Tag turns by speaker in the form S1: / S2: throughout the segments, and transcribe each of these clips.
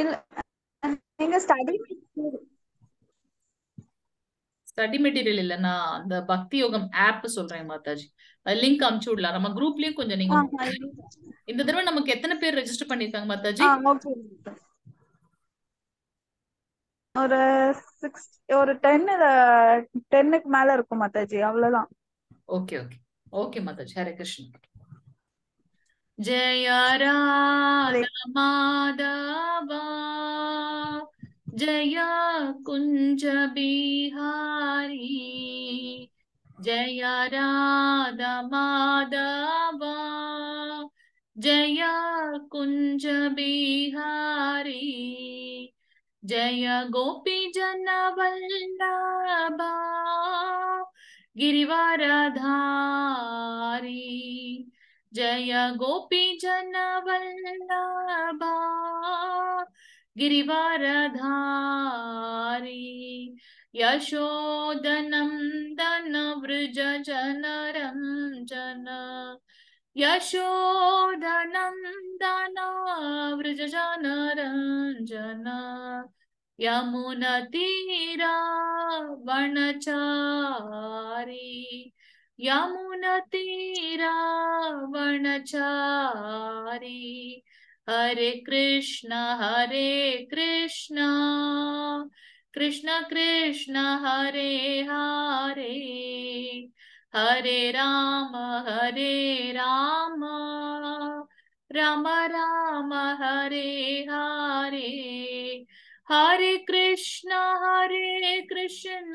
S1: இல்ல study
S2: study material இல்லனா அந்த பக்தி யோகம் ஆப் சொல்றேன் மாதாஜி லிங்க் அமுச்சு விடலாம் நம்ம குரூப்லயும் கொஞ்சம் நீங்க இந்த தடவை நமக்கு எத்தனை பேர் ரெஜிஸ்டர் பண்ணிருக்காங்க மாதாஜி ஒரு சிக்ஸ் ஒரு டென்னு டென்னுக்கு மேல இருக்கும் மாதாஜி அவ்வளவுதான் okay okay okay Mataji Hare Krishnan
S3: जय राधा जय कुंज बिहारी जय माधवा जय कुंज बिहारी
S2: जय गोपी
S3: गोपीजनवल्लभा धारी जय गोपी जन वल्लभा गिरिवारधारी यशोदनन्दनवृजनरञ्जन यशोदनन्दनवृजनरञ्जन यमुनतीरा वनचारी यमुना तीरावणचारी हरे कृष्ण हरे कृष्ण कृष्ण कृष्ण हरे हरे हरे राम हरे राम राम राम हरे हरे हरे कृष्ण हरे कृष्ण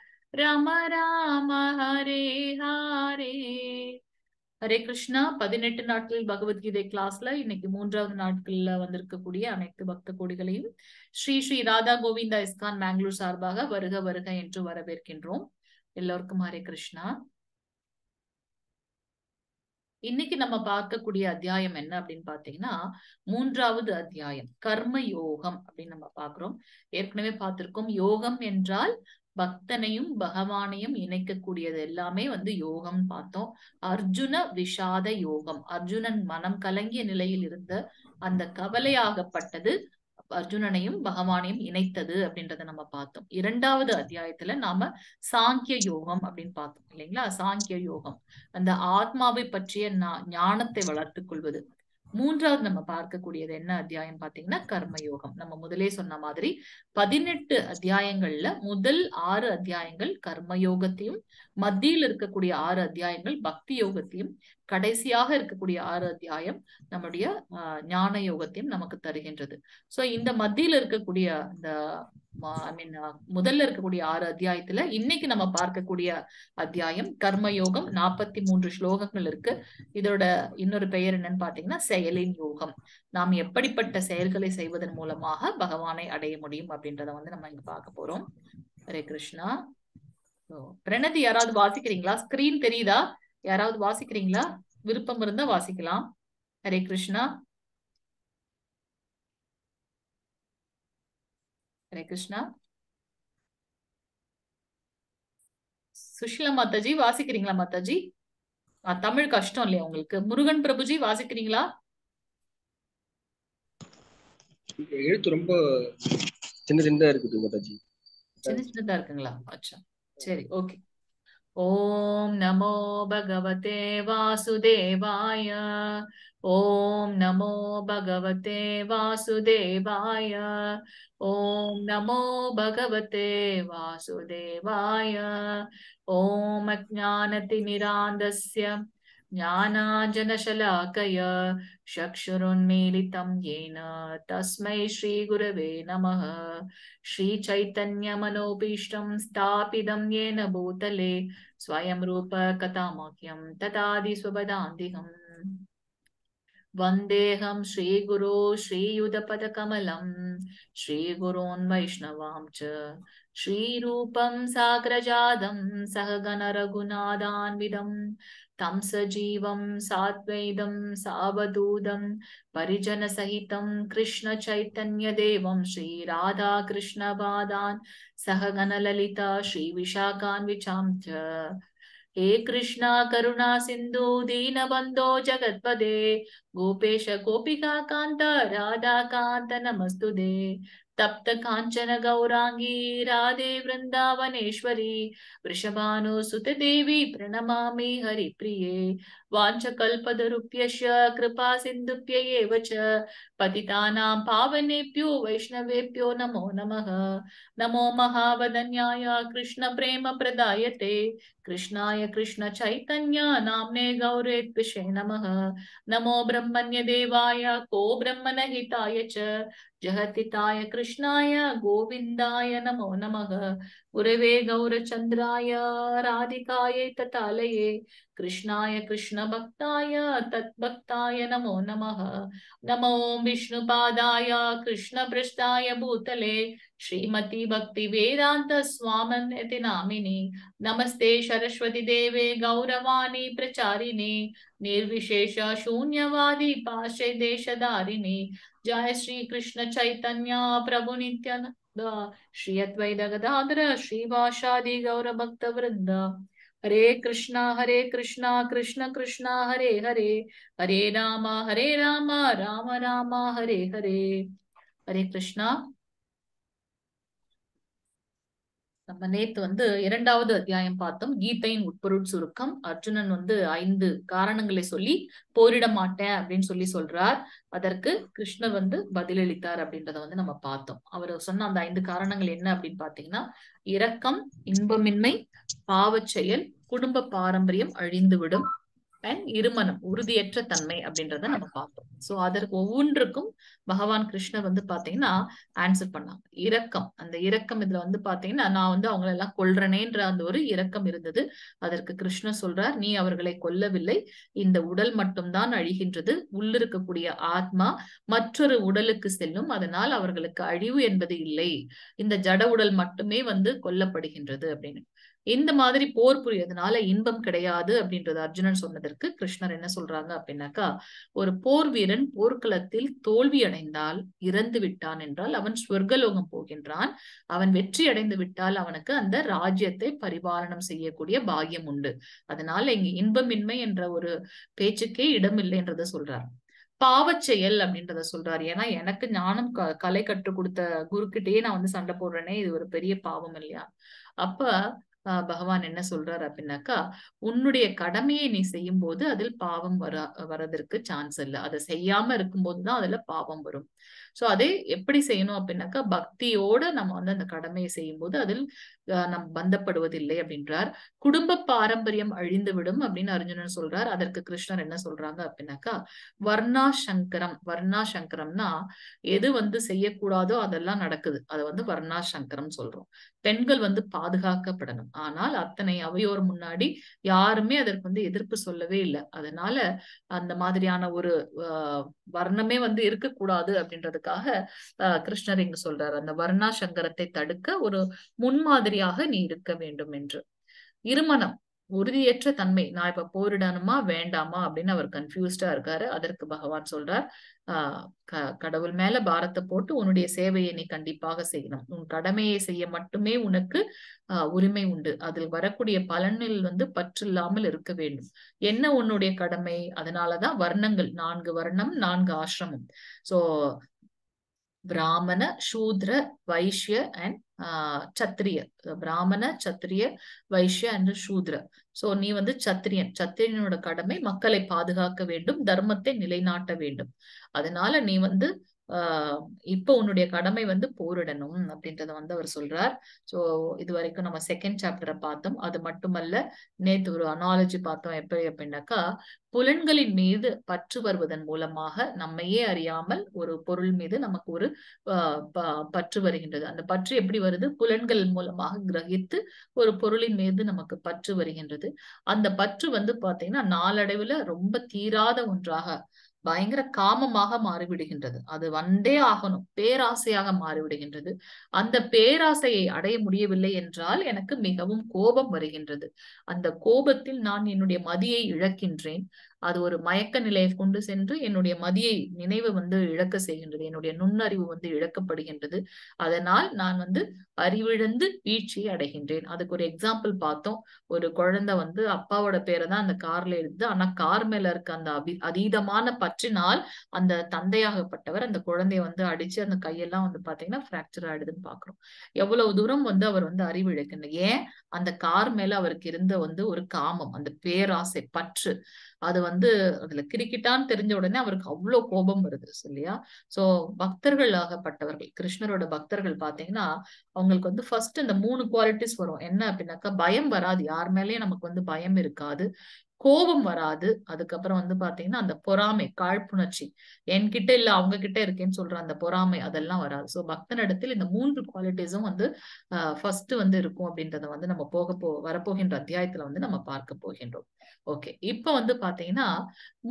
S3: ரம ராம ஹரே
S2: ஹரே ஹரே கிருஷ்ணா பதினெட்டு நாட்கள் பகவத்கீதை கிளாஸ்ல இன்னைக்கு மூன்றாவது நாட்கள்ல வந்திருக்கக்கூடிய அனைத்து பக்த கோடிகளையும் ஸ்ரீ ஸ்ரீ ராதா கோவிந்தா இஸ்கான் மேங்களூர் சார்பாக வருக வருக என்று வரவேற்கின்றோம் எல்லோருக்கும் ஹரே கிருஷ்ணா இன்னைக்கு நம்ம பார்க்கக்கூடிய அத்தியாயம் என்ன அப்படின்னு பாத்தீங்கன்னா மூன்றாவது அத்தியாயம் கர்ம யோகம் அப்படின்னு நம்ம பாக்குறோம் ஏற்கனவே பார்த்திருக்கோம் யோகம் என்றால் பக்தனையும் பகவானையும் இணைக்கக்கூடியது எல்லாமே வந்து யோகம் பார்த்தோம் அர்ஜுன விஷாத யோகம் அர்ஜுனன் மனம் கலங்கிய நிலையில் இருந்த அந்த கவலையாகப்பட்டது அர்ஜுனனையும் பகவானையும் இணைத்தது அப்படின்றத நம்ம பார்த்தோம் இரண்டாவது அத்தியாயத்துல நாம சாங்கிய யோகம் அப்படின்னு பார்த்தோம் இல்லைங்களா சாங்கிய யோகம் அந்த ஆத்மாவை பற்றிய ஞானத்தை வளர்த்துக் கொள்வது மூன்றாவது நம்ம பார்க்கக்கூடியது என்ன அத்தியாயம் பாத்தீங்கன்னா கர்மயோகம் நம்ம முதலே சொன்ன மாதிரி பதினெட்டு அத்தியாயங்கள்ல முதல் ஆறு அத்தியாயங்கள் கர்மயோகத்தையும் மத்தியில் இருக்கக்கூடிய ஆறு அத்தியாயங்கள் பக்தி யோகத்தையும் கடைசியாக இருக்கக்கூடிய ஆறு அத்தியாயம் நம்முடைய ஞான யோகத்தையும் நமக்கு தருகின்றது சோ இந்த மத்தியில் இருக்கக்கூடிய இந்த ஐ மீன் முதல்ல இருக்கக்கூடிய ஆறு அத்தியாயத்துல இன்னைக்கு நம்ம பார்க்கக்கூடிய அத்தியாயம் கர்மயோகம் நாற்பத்தி மூன்று ஸ்லோகங்கள் இருக்கு இதோட இன்னொரு பெயர் என்னன்னு பாத்தீங்கன்னா செயலின் யோகம் நாம் எப்படிப்பட்ட செயல்களை செய்வதன் மூலமாக பகவானை அடைய முடியும் அப்படின்றத வந்து நம்ம இங்க பார்க்க போறோம் ஹரே கிருஷ்ணா பிரணதி யாராவது வாசிக்கிறீங்களா ஸ்கிரீன் தெரியுதா யாராவது வாசிக்கிறீங்களா விருப்பம் இருந்தா வாசிக்கலாம் ஹரே கிருஷ்ணா ஹரே கிருஷ்ணா சுஷிலா மாதாஜி வாசிக்கிறீங்களா மாதாஜி தமிழ் கஷ்டம் இல்லையா உங்களுக்கு முருகன் பிரபுஜி வாசிக்கிறீங்களா
S4: எழுத்து ரொம்ப சின்ன சின்னதா இருக்குது மாதாஜி
S2: சின்ன சின்னதா இருக்குங்களா அச்சா சரி ஓகே ஓம் நமோ பகவதே வாசுதேவாய ஓம் நமோ பகவதே வாசுதேவாய ஓம் நமோ பகவதே வாசுதேவாய ஓம் அஜானதிமிராந்தஸ்ய ज्ञानाञ्जनशलाकय चक्षुरुन्मीलितं येन तस्मै श्रीगुरवे नमः श्रीचैतन्यमनोपीष्टं स्थापितं येन भूतले स्वयं रूप कथामह्यं तदादिस्वपदान्तिकम् वन्देऽहं श्रीगुरो श्रीयुधपदकमलं श्रीगुरोन् वैष्णवां च श्रीरूपं साग्रजातं सहगणरघुनादान्विदम् तं सजीवं साद्वैदं सावधूतं परिजनसहितं कृष्णचैतन्यदेवं श्रीराधाकृष्णपादान् सह गणललिता श्रीविशाखान्विचां च हे कृष्णा करुणा सिन्धु दीनबन्धो जगत्पदे गोपेश गोपिका कान्त राधाकान्त नमस्तु दे तप्त कांचन गौरांगी राधे वृंदावनेश्वरी वृन्दावनेश्वरी वृषभानुसुत देवी प्रणमामि हरिप्रिये वाञ्छकल्पदरुप्यश्च कृपा सिन्धुभ्य च पतितानां पावनेभ्यो वैष्णवेभ्यो नमो नमः नमो महावदन्याय कृष्णप्रेमप्रदायते कृष्णाय कृष्णचैतन्या नाम्ने गौरे द्विषे नमः नमो ब्रह्मण्यदेवाय को ब्रह्मणहिताय च जहतिताय कृष्णाय गोविन्दाय नमो नमः गुरवे गौरचन्द्राय तताल कृष्णा कृष्णाय भक्ताय तत्भक्ताय नमो नमः नमो विष्णुपादाय कृष्णभ्रष्टाय भूतले श्रीमती भक्ति स्वामी नामिनि नमस्ते सरस्वती देवे गौरवाणी प्रचारिणि निर्विशेष शून्यवादी पाशे देशधारिणि जय चैतन्य प्रभु ಶ್ರೀ ಅದ್ವೈತ ಗದಾಧರ ಶ್ರೀವಾಸಾದಿ ಗೌರ ಭಕ್ತ ವೃಂದ ಹರೇ ಕೃಷ್ಣ ಹರೇ ಕೃಷ್ಣ ಕೃಷ್ಣ ಕೃಷ್ಣ ಹರೇ ಹರೇ ಹರೇ ರಾಮ ಹರೇ ರಾಮ ರಾಮ ರಾಮ ಹರೇ ಹರೇ ಹರೇ ಕೃಷ್ಣ நம்ம நேத்து வந்து இரண்டாவது அத்தியாயம் பார்த்தோம் கீதையின் உட்பொருள் சுருக்கம் அர்ஜுனன் வந்து ஐந்து காரணங்களை சொல்லி போரிட மாட்டேன் அப்படின்னு சொல்லி சொல்றார் அதற்கு கிருஷ்ணர் வந்து பதிலளித்தார் அப்படின்றத வந்து நம்ம பார்த்தோம் அவர் சொன்ன அந்த ஐந்து காரணங்கள் என்ன அப்படின்னு பாத்தீங்கன்னா இரக்கம் இன்பமின்மை பாவச் செயல் குடும்ப பாரம்பரியம் அழிந்துவிடும் அண்ட் இருமனம் உறுதியற்ற தன்மை அப்படின்றத நம்ம பார்த்தோம் சோ அதற்கு ஒவ்வொன்றுக்கும் பகவான் கிருஷ்ணர் வந்து பாத்தீங்கன்னா ஆன்சர் பண்ணாங்க இரக்கம் அந்த இரக்கம் இதுல வந்து பாத்தீங்கன்னா நான் வந்து அவங்களை எல்லாம் கொல்றனேன்ற அந்த ஒரு இரக்கம் இருந்தது அதற்கு கிருஷ்ணர் சொல்றார் நீ அவர்களை கொல்லவில்லை இந்த உடல் மட்டும்தான் அழிகின்றது உள்ளிருக்கக்கூடிய ஆத்மா மற்றொரு உடலுக்கு செல்லும் அதனால் அவர்களுக்கு அழிவு என்பது இல்லை இந்த ஜட உடல் மட்டுமே வந்து கொல்லப்படுகின்றது அப்படின்னு இந்த மாதிரி போர் புரியதுனால இன்பம் கிடையாது அப்படின்றது அர்ஜுனன் சொன்னதற்கு கிருஷ்ணர் என்ன சொல்றாங்க அப்படின்னாக்கா ஒரு போர் வீரன் போர்க்களத்தில் தோல்வி அடைந்தால் இறந்து விட்டான் என்றால் அவன் ஸ்வர்கலோகம் போகின்றான் அவன் வெற்றி அடைந்து விட்டால் அவனுக்கு அந்த ராஜ்யத்தை பரிபாலனம் செய்யக்கூடிய பாகியம் உண்டு அதனால இங்க இன்பமின்மை என்ற ஒரு பேச்சுக்கே இடமில்லை என்றதை சொல்றார் பாவச் செயல் அப்படின்றத சொல்றாரு ஏன்னா எனக்கு ஞானம் கலை கற்றுக் கொடுத்த குருக்கிட்டேயே நான் வந்து சண்டை போடுறேனே இது ஒரு பெரிய பாவம் இல்லையா அப்ப பகவான் என்ன சொல்றாரு அப்படின்னாக்கா உன்னுடைய கடமையை நீ செய்யும் போது அதில் பாவம் வர வரதற்கு சான்ஸ் இல்லை அதை செய்யாம இருக்கும்போதுதான் அதுல பாவம் வரும் ஸோ அதே எப்படி செய்யணும் அப்படின்னாக்கா பக்தியோட நம்ம வந்து அந்த கடமையை போது அதில் நம் பந்தப்படுவதில்லை அப்படின்றார் குடும்ப பாரம்பரியம் அழிந்துவிடும் அப்படின்னு அர்ஜுனன் சொல்றார் அதற்கு கிருஷ்ணர் என்ன சொல்றாங்க அப்படின்னாக்கா வர்ணா சங்கரம் வர்ணா சங்கரம்னா எது வந்து செய்யக்கூடாதோ அதெல்லாம் நடக்குது அதை வந்து வர்ணா சங்கரம் சொல்றோம் பெண்கள் வந்து பாதுகாக்கப்படணும் ஆனால் அத்தனை அவையோர் முன்னாடி யாருமே அதற்கு வந்து எதிர்ப்பு சொல்லவே இல்லை அதனால அந்த மாதிரியான ஒரு வர்ணமே வந்து இருக்கக்கூடாது அப்படின்றது அப்படின்றதுக்காக கிருஷ்ணர் இங்க சொல்றாரு அந்த வர்ணா சங்கரத்தை தடுக்க ஒரு முன்மாதிரியாக நீ இருக்க வேண்டும் என்று இருமனம் உறுதியற்ற தன்மை நான் இப்ப போரிடணுமா வேண்டாமா அப்படின்னு அவர் கன்ஃபியூஸ்டா இருக்காரு அதற்கு பகவான் சொல்றார் ஆஹ் கடவுள் மேல பாரத்தை போட்டு உன்னுடைய சேவையை நீ கண்டிப்பாக செய்யணும் உன் கடமையை செய்ய மட்டுமே உனக்கு ஆஹ் உரிமை உண்டு அதில் வரக்கூடிய பலனில் வந்து பற்றில்லாமல் இருக்க வேண்டும் என்ன உன்னுடைய கடமை அதனாலதான் வர்ணங்கள் நான்கு வர்ணம் நான்கு ஆசிரமம் சோ பிராமண சூத்ர வைஷ்ய அண்ட் சத்திரிய பிராமண சத்திரிய வைஷ்ய அண்ட் சூத்ர சோ நீ வந்து சத்திரியன் சத்திரியனோட கடமை மக்களை பாதுகாக்க வேண்டும் தர்மத்தை நிலைநாட்ட வேண்டும் அதனால நீ வந்து ஆஹ் இப்போ உன்னுடைய கடமை வந்து போரிடணும் அப்படின்றத வந்து அவர் சொல்றார் சோ இது வரைக்கும் நம்ம செகண்ட் சாப்டரை பார்த்தோம் அது மட்டுமல்ல நேத்து ஒரு அனாலஜி பார்த்தோம் எப்படி அப்படின்னாக்கா புலன்களின் மீது பற்று வருவதன் மூலமாக நம்மையே அறியாமல் ஒரு பொருள் மீது நமக்கு ஒரு பற்று வருகின்றது அந்த பற்று எப்படி வருது புலன்கள் மூலமாக கிரகித்து ஒரு பொருளின் மீது நமக்கு பற்று வருகின்றது அந்த பற்று வந்து பாத்தீங்கன்னா நாளடைவுல ரொம்ப தீராத ஒன்றாக பயங்கர காமமாக மாறிவிடுகின்றது அது வந்தே ஆகணும் பேராசையாக மாறிவிடுகின்றது அந்த பேராசையை அடைய முடியவில்லை என்றால் எனக்கு மிகவும் கோபம் வருகின்றது அந்த கோபத்தில் நான் என்னுடைய மதியை இழக்கின்றேன் அது ஒரு மயக்க நிலையை கொண்டு சென்று என்னுடைய மதியை நினைவு வந்து இழக்க செய்கின்றது என்னுடைய நுண்ணறிவு வந்து இழக்கப்படுகின்றது அதனால் நான் வந்து அறிவிழந்து வீழ்ச்சியை அடைகின்றேன் அதுக்கு ஒரு எக்ஸாம்பிள் பார்த்தோம் ஒரு குழந்தை வந்து அப்பாவோட பேரை தான் அந்த கார்ல இருந்து ஆனா கார் மேல இருக்க அந்த அபி அதீதமான பற்றினால் அந்த தந்தையாகப்பட்டவர் அந்த குழந்தைய வந்து அடிச்சு அந்த கையெல்லாம் வந்து பாத்தீங்கன்னா பிராக்சர் ஆயிடுதுன்னு பாக்குறோம் எவ்வளவு தூரம் வந்து அவர் வந்து அறிவிழக்கணும் ஏன் அந்த கார் மேல அவருக்கு இருந்த வந்து ஒரு காமம் அந்த பேராசை பற்று அது வந்து அதுல கிரிக்கிட்டான்னு தெரிஞ்ச உடனே அவருக்கு அவ்வளவு கோபம் வருது இல்லையா சோ பக்தர்கள் ஆகப்பட்டவர்கள் கிருஷ்ணரோட பக்தர்கள் பாத்தீங்கன்னா அவங்களுக்கு வந்து ஃபர்ஸ்ட் இந்த மூணு குவாலிட்டிஸ் வரும் என்ன அப்படின்னாக்கா பயம் வராது யார் மேலேயும் நமக்கு வந்து பயம் இருக்காது கோபம் வராது அதுக்கப்புறம் வந்து பாத்தீங்கன்னா அந்த பொறாமை காழ்ப்புணர்ச்சி என்கிட்ட இல்ல அவங்க கிட்ட இருக்கேன்னு சொல்ற அந்த பொறாமை அதெல்லாம் வராது சோ பக்தனிடத்தில் இந்த மூன்று குவாலிட்டிஸும் வந்து ஃபர்ஸ்ட் வந்து இருக்கும் அப்படின்றத வந்து நம்ம போக போ வரப்போகின்ற அத்தியாயத்துல வந்து நம்ம பார்க்க போகின்றோம் ஓகே இப்ப வந்து பாத்தீங்கன்னா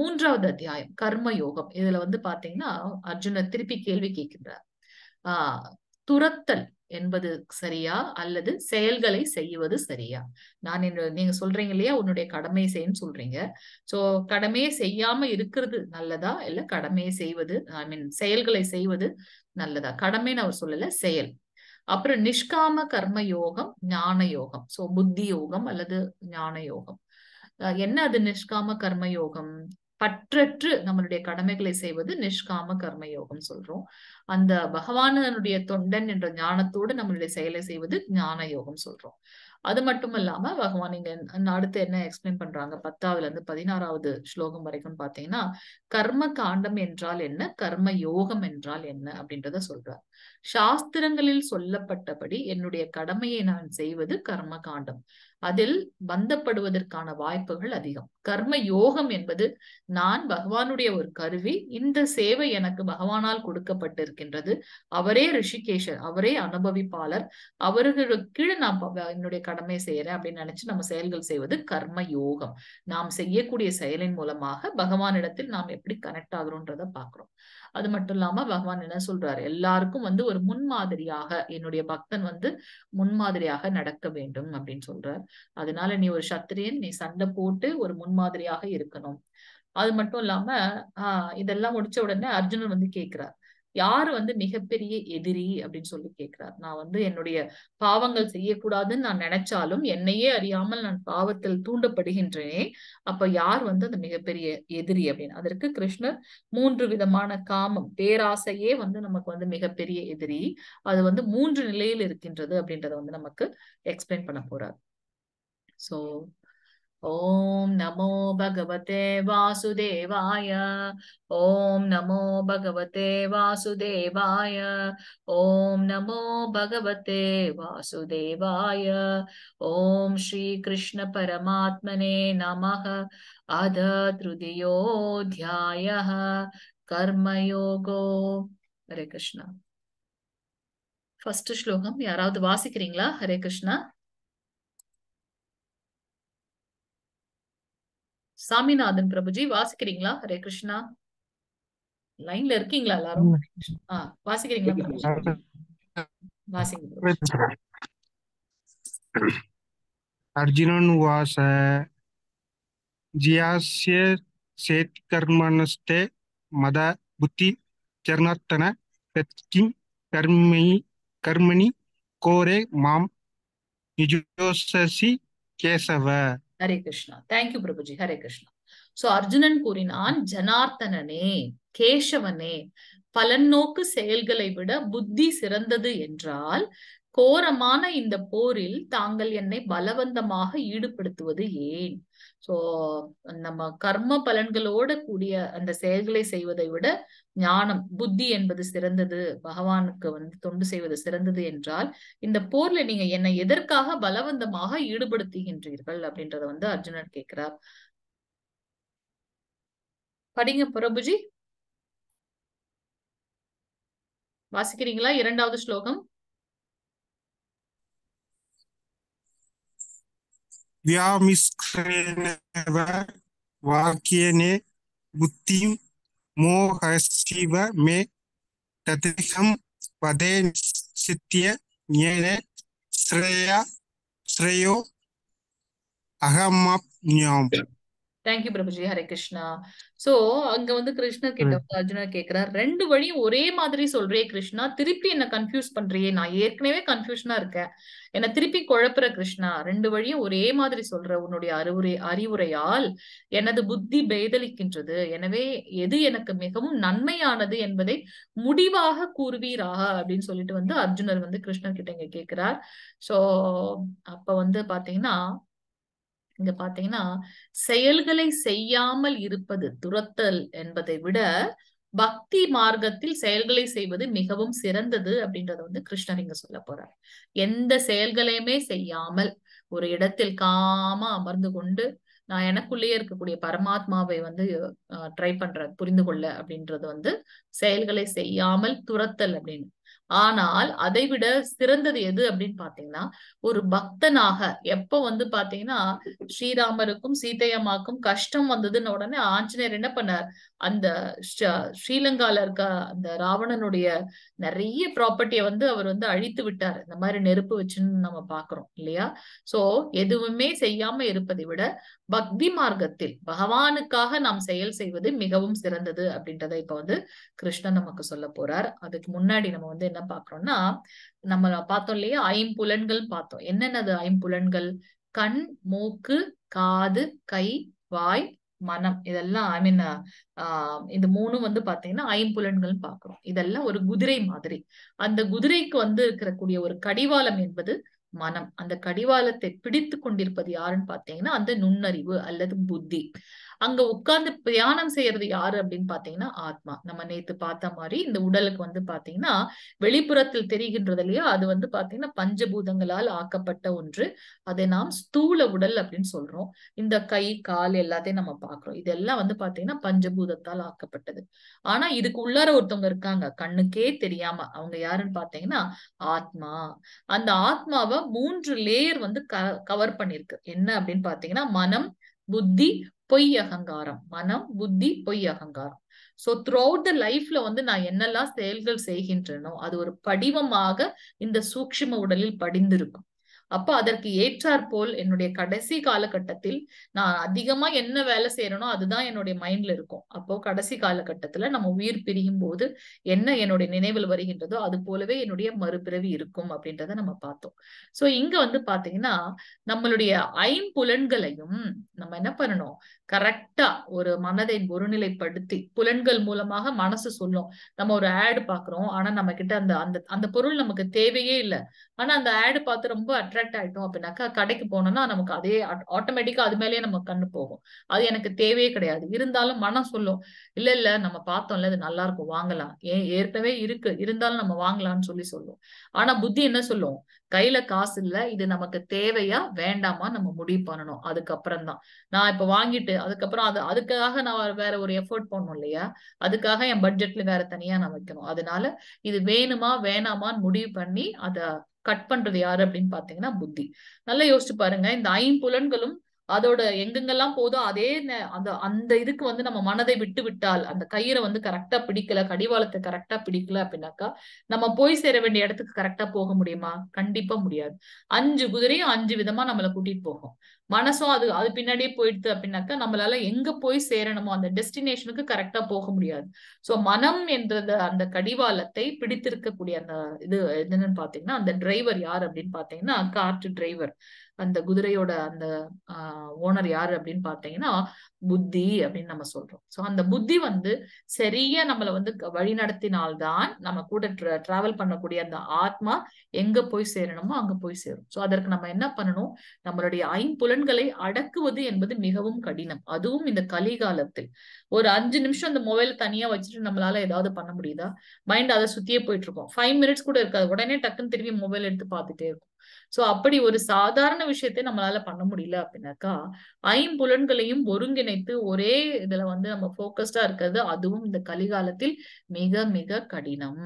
S2: மூன்றாவது அத்தியாயம் கர்ம யோகம் இதுல வந்து பாத்தீங்கன்னா அர்ஜுன திருப்பி கேள்வி கேட்கின்றார் ஆஹ் துரத்தல் என்பது சரியா அல்லது செயல்களை செய்வது சரியா நான் நீங்க சொல்றீங்க இல்லையா உன்னுடைய கடமை செய்யு சொல்றீங்க சோ கடமையை செய்யாம இருக்கிறது நல்லதா இல்ல கடமையை செய்வது ஐ மீன் செயல்களை செய்வது நல்லதா கடமைன்னு அவர் சொல்லல செயல் அப்புறம் நிஷ்காம கர்ம யோகம் ஞான யோகம் சோ புத்தி யோகம் அல்லது ஞான யோகம் என்ன அது நிஷ்காம கர்ம யோகம் பற்றற்று நம்மளுடைய கடமைகளை செய்வது நிஷ்காம கர்ம யோகம் சொல்றோம் அந்த பகவானனுடைய தொண்டன் என்ற ஞானத்தோடு நம்மளுடைய செயலை செய்வது ஞான யோகம் சொல்றோம் அது மட்டும் இல்லாம பகவான் இங்க அடுத்து என்ன எக்ஸ்பிளைன் பண்றாங்க பத்தாவதுல இருந்து பதினாறாவது ஸ்லோகம் வரைக்கும் பாத்தீங்கன்னா கர்ம காண்டம் என்றால் என்ன கர்ம யோகம் என்றால் என்ன அப்படின்றத சொல்றார் சாஸ்திரங்களில் சொல்லப்பட்டபடி என்னுடைய கடமையை நான் செய்வது கர்ம காண்டம் அதில் பந்தப்படுவதற்கான வாய்ப்புகள் அதிகம் கர்ம யோகம் என்பது நான் பகவானுடைய ஒரு கருவி இந்த சேவை எனக்கு பகவானால் கொடுக்கப்பட்டிருக்கின்றது அவரே ரிஷிகேஷர் அவரே அனுபவிப்பாளர் அவர்களுக்கு கீழே நான் என்னுடைய கடமை செய்யறேன் அப்படின்னு நினைச்சு நம்ம செயல்கள் செய்வது கர்ம யோகம் நாம் செய்யக்கூடிய செயலின் மூலமாக பகவானிடத்தில் நாம் எப்படி கனெக்ட் ஆகிறோன்றத பாக்குறோம் அது மட்டும் இல்லாம பகவான் என்ன சொல்றாரு எல்லாருக்கும் வந்து ஒரு முன்மாதிரியாக என்னுடைய பக்தன் வந்து முன்மாதிரியாக நடக்க வேண்டும் அப்படின்னு சொல்றார் அதனால நீ ஒரு சத்திரியன் நீ சண்டை போட்டு ஒரு முன் முன்மாதிரியாக இருக்கணும் அது மட்டும் இல்லாம ஆஹ் இதெல்லாம் முடிச்ச உடனே அர்ஜுனன் வந்து கேக்குறார் யாரு வந்து மிகப்பெரிய எதிரி அப்படின்னு சொல்லி கேட்கிறார் நான் வந்து என்னுடைய பாவங்கள் செய்யக்கூடாதுன்னு நான் நினைச்சாலும் என்னையே அறியாமல் நான் பாவத்தில் தூண்டப்படுகின்றேனே அப்ப யார் வந்து அந்த மிகப்பெரிய எதிரி அப்படின்னு அதற்கு கிருஷ்ணர் மூன்று விதமான காமம் பேராசையே வந்து நமக்கு வந்து மிகப்பெரிய எதிரி அது வந்து மூன்று நிலையில் இருக்கின்றது அப்படின்றத வந்து நமக்கு எக்ஸ்பிளைன் பண்ண போறார் சோ ஓம் நமோ பகவதே வாசுதேவாய ஓம் நமோ பகவதே வாசுதேவாய ஓம் நமோ பகவதே வாசுதேவாய ஓம் ஸ்ரீ கிருஷ்ண பரமாத்மனே நமக அத திருதியோத்தியாய கர்மயோகோ ஹரே கிருஷ்ணா ஃபர்ஸ்ட் ஸ்லோகம் யாராவது வாசிக்கிறீங்களா ஹரே கிருஷ்ணா சாமிநாதன் பிரபுஜி வாசிக்கிறீங்களா ஹரே கிருஷ்ணா லைன்ல இருக்கீங்களா எல்லாரும் ஆஹ் வாசிக்கிறீங்களா
S4: வாசிங்க சேத் கர்மனஸ்தே மத புத்தி बुद्धिचरणात्तन यत्किं कर्मै கர்மணி கோரே மாம் நிஜோசசி கேசவ
S2: ஹரே கிருஷ்ணா தேங்க்யூ பிரபுஜி ஹரே கிருஷ்ணா சோ அர்ஜுனன் கூறினான் ஜனார்த்தனனே கேசவனே பலன் நோக்கு செயல்களை விட புத்தி சிறந்தது என்றால் கோரமான இந்த போரில் தாங்கள் என்னை பலவந்தமாக ஈடுபடுத்துவது ஏன் சோ நம்ம கர்ம பலன்களோட கூடிய அந்த செயல்களை செய்வதை விட ஞானம் புத்தி என்பது சிறந்தது பகவானுக்கு வந்து தொண்டு செய்வது சிறந்தது என்றால் இந்த போர்ல நீங்க என்னை எதற்காக பலவந்தமாக ஈடுபடுத்துகின்றீர்கள் அப்படின்றத வந்து அர்ஜுனன் கேட்கிறார் படிங்க பிரபுஜி வாசிக்கிறீங்களா இரண்டாவது ஸ்லோகம்
S4: व्यामिश्रेणव वाक्येने बुद्धिं मोहसीव मे तदृशं पदे निश्चित्य येन श्रेया श्रेयो अहमप्न्याम्
S2: தேங்க்யூ பிரபுஜி ஹரே கிருஷ்ணா சோ அங்க வந்து கிருஷ்ணர் கிட்ட அர்ஜுனர் கேக்குறார் ரெண்டு வழியும் ஒரே மாதிரி சொல்றியே கிருஷ்ணா திருப்பி என்ன கன்ஃபியூஸ் பண்றியே நான் ஏற்கனவே கன்ஃபியூஷனா இருக்கேன் என்ன திருப்பி குழப்புற கிருஷ்ணா ரெண்டு வழியும் ஒரே மாதிரி சொல்ற உன்னுடைய அறிவுரை அறிவுரையால் எனது புத்தி பேதலிக்கின்றது எனவே எது எனக்கு மிகவும் நன்மையானது என்பதை முடிவாக கூறுவீராக அப்படின்னு சொல்லிட்டு வந்து அர்ஜுனர் வந்து கிருஷ்ணர் கிட்ட இங்க கேக்குறார் சோ அப்ப வந்து பாத்தீங்கன்னா இங்க பாத்தீங்கன்னா செயல்களை செய்யாமல் இருப்பது துரத்தல் என்பதை விட பக்தி மார்க்கத்தில் செயல்களை செய்வது மிகவும் சிறந்தது அப்படின்றத வந்து கிருஷ்ணர் இங்க சொல்ல போறார் எந்த செயல்களையுமே செய்யாமல் ஒரு இடத்தில் காம அமர்ந்து கொண்டு நான் எனக்குள்ளேயே இருக்கக்கூடிய பரமாத்மாவை வந்து ட்ரை பண்ற புரிந்து கொள்ள அப்படின்றது வந்து செயல்களை செய்யாமல் துரத்தல் அப்படின்னு ஆனால் அதை விட சிறந்தது எது அப்படின்னு பாத்தீங்கன்னா ஒரு பக்தனாக எப்ப வந்து பாத்தீங்கன்னா ஸ்ரீராமருக்கும் சீதையம்மாக்கும் கஷ்டம் வந்ததுன்னு உடனே ஆஞ்சநேயர் என்ன பண்ணார் அந்த ஸ்ரீலங்கால இருக்க அந்த ராவணனுடைய நிறைய ப்ராப்பர்ட்டியை வந்து அவர் வந்து அழித்து விட்டார் இந்த மாதிரி நெருப்பு வச்சுன்னு நம்ம பாக்குறோம் இல்லையா சோ எதுவுமே செய்யாம இருப்பதை விட பக்தி மார்க்கத்தில் பகவானுக்காக நாம் செயல் செய்வது மிகவும் சிறந்தது அப்படின்றத இப்ப வந்து கிருஷ்ணன் நமக்கு சொல்ல போறார் அதுக்கு முன்னாடி நம்ம வந்து என்ன என்ன பாக்குறோம்னா நம்ம பார்த்தோம் இல்லையா ஐம்புலன்கள் பார்த்தோம் என்னென்னது ஐம்புலன்கள் கண் மூக்கு காது கை வாய் மனம் இதெல்லாம் ஐ மீன் ஆஹ் இந்த மூணும் வந்து பாத்தீங்கன்னா ஐம்புலன்கள் பாக்குறோம் இதெல்லாம் ஒரு குதிரை மாதிரி அந்த குதிரைக்கு வந்து இருக்கக்கூடிய ஒரு கடிவாளம் என்பது மனம் அந்த கடிவாளத்தை பிடித்து கொண்டிருப்பது யாருன்னு பாத்தீங்கன்னா அந்த நுண்ணறிவு அல்லது புத்தி அங்க உட்கார்ந்து தியானம் செய்யறது யாரு அப்படின்னு பாத்தீங்கன்னா ஆத்மா நம்ம நேத்து பார்த்த மாதிரி இந்த உடலுக்கு வந்து பாத்தீங்கன்னா வெளிப்புறத்தில் தெரிகின்றது இல்லையா அது வந்து பாத்தீங்கன்னா பஞ்சபூதங்களால் ஆக்கப்பட்ட ஒன்று அதை நாம் ஸ்தூல உடல் அப்படின்னு சொல்றோம் இந்த கை கால் எல்லாத்தையும் நம்ம பாக்குறோம் இதெல்லாம் வந்து பாத்தீங்கன்னா பஞ்சபூதத்தால் ஆக்கப்பட்டது ஆனா இதுக்கு உள்ளார ஒருத்தவங்க இருக்காங்க கண்ணுக்கே தெரியாம அவங்க யாருன்னு பாத்தீங்கன்னா ஆத்மா அந்த ஆத்மாவை மூன்று லேயர் வந்து கவர் பண்ணிருக்கு என்ன அப்படின்னு பாத்தீங்கன்னா மனம் புத்தி பொய் அகங்காரம் மனம் புத்தி பொய் அகங்காரம் சோ த்ரூ அவுட் த லைஃப்ல வந்து நான் என்னெல்லாம் செயல்கள் செய்கின்றனோ அது ஒரு படிவமாக இந்த சூக்ஷ்ம உடலில் படிந்திருக்கும் அப்ப அதற்கு ஏற்றாற் போல் என்னுடைய கடைசி காலகட்டத்தில் நான் அதிகமா என்ன வேலை செய்யறேனோ அதுதான் என்னுடைய மைண்ட்ல இருக்கும் அப்போ கடைசி காலகட்டத்துல நம்ம உயிர் பிரியும் போது என்ன என்னுடைய நினைவில் வருகின்றதோ அது போலவே என்னுடைய மறுபிறவி இருக்கும் அப்படின்றத நம்ம பார்த்தோம் சோ இங்க வந்து பாத்தீங்கன்னா நம்மளுடைய ஐம்புலன்களையும் நம்ம என்ன பண்ணணும் கரெக்டா ஒரு மனதை ஒருநிலைப்படுத்தி புலன்கள் மூலமாக மனசு சொல்லும் நம்ம ஒரு ஆடு பாக்குறோம் ஆனா நம்ம கிட்ட அந்த அந்த அந்த பொருள் நமக்கு தேவையே இல்லை ஆனா அந்த ஆடு பார்த்து ரொம்ப அட்ராக்ட் ஆயிட்டோம் அப்படின்னாக்கா கடைக்கு போனோம்னா நமக்கு அதே ஆட்டோமேட்டிக்கா அது மேலேயே நம்ம கண்ணு போகும் அது எனக்கு தேவையே கிடையாது இருந்தாலும் மனம் சொல்லும் இல்ல இல்ல நம்ம பார்த்தோம்ல இது நல்லா இருக்கும் வாங்கலாம் ஏன் ஏற்கனவே இருக்கு இருந்தாலும் நம்ம வாங்கலாம்னு சொல்லி சொல்லுவோம் ஆனா புத்தி என்ன சொல்லுவோம் கையில காசு இல்ல இது நமக்கு தேவையா வேண்டாமா நம்ம முடிவு பண்ணணும் அதுக்கப்புறம் தான் நான் இப்ப வாங்கிட்டு அதுக்கப்புறம் அது அதுக்காக நான் வேற ஒரு எஃபர்ட் பண்ணணும் இல்லையா அதுக்காக என் பட்ஜெட்ல வேற தனியா நான் வைக்கணும் அதனால இது வேணுமா வேணாமான்னு முடிவு பண்ணி அதை கட் பண்றது யாரு அப்படின்னு பாத்தீங்கன்னா புத்தி நல்லா யோசிச்சு பாருங்க இந்த ஐம்புலன்களும் அதோட எங்கெங்கெல்லாம் போதோ அதே அந்த அந்த இதுக்கு வந்து நம்ம மனதை விட்டு விட்டால் அந்த கயிறை வந்து கரெக்டா பிடிக்கல கடிவாளத்தை கரெக்டா பிடிக்கல அப்படின்னாக்கா நம்ம போய் சேர வேண்டிய இடத்துக்கு கரெக்டா போக முடியுமா கண்டிப்பா முடியாது அஞ்சு குதிரையும் அஞ்சு விதமா நம்மள கூட்டிட்டு போகும் மனசும் அது அது பின்னாடியே போயிடுது அப்படின்னாக்கா நம்மளால எங்க போய் சேரணுமோ அந்த டெஸ்டினேஷனுக்கு கரெக்டா போக முடியாது சோ மனம் என்ற அந்த கடிவாளத்தை பிடித்திருக்கக்கூடிய அந்த இது என்னன்னு பாத்தீங்கன்னா அந்த டிரைவர் யார் அப்படின்னு பாத்தீங்கன்னா கார்ட் டிரைவர் அந்த குதிரையோட அந்த ஓனர் யாரு அப்படின்னு பார்த்தீங்கன்னா புத்தி அப்படின்னு நம்ம சொல்றோம் ஸோ அந்த புத்தி வந்து சரியா நம்மளை வந்து வழி நடத்தினால்தான் நம்ம கூட டிராவல் பண்ணக்கூடிய அந்த ஆத்மா எங்க போய் சேரணுமோ அங்க போய் சேரும் ஸோ அதற்கு நம்ம என்ன பண்ணணும் நம்மளுடைய ஐம்புலன்களை அடக்குவது என்பது மிகவும் கடினம் அதுவும் இந்த கலிகாலத்தில் ஒரு அஞ்சு நிமிஷம் அந்த மொபைல் தனியா வச்சுட்டு நம்மளால ஏதாவது பண்ண முடியுதா மைண்ட் அதை சுத்தியே போயிட்டு இருக்கோம் ஃபைவ் மினிட்ஸ் கூட இருக்காது உடனே டக்குன்னு திரும்பி மொபைல் எடுத்து பார்த்துட்டே இருக்கும் சோ அப்படி ஒரு சாதாரண விஷயத்தை நம்மளால பண்ண முடியல அப்படின்னாக்கா ஐம்புலன்களையும் ஒருங்கிணைத்து ஒரே இதுல வந்து நம்ம போக்கஸ்டா இருக்கிறது அதுவும் இந்த கலிகாலத்தில் மிக மிக கடினம்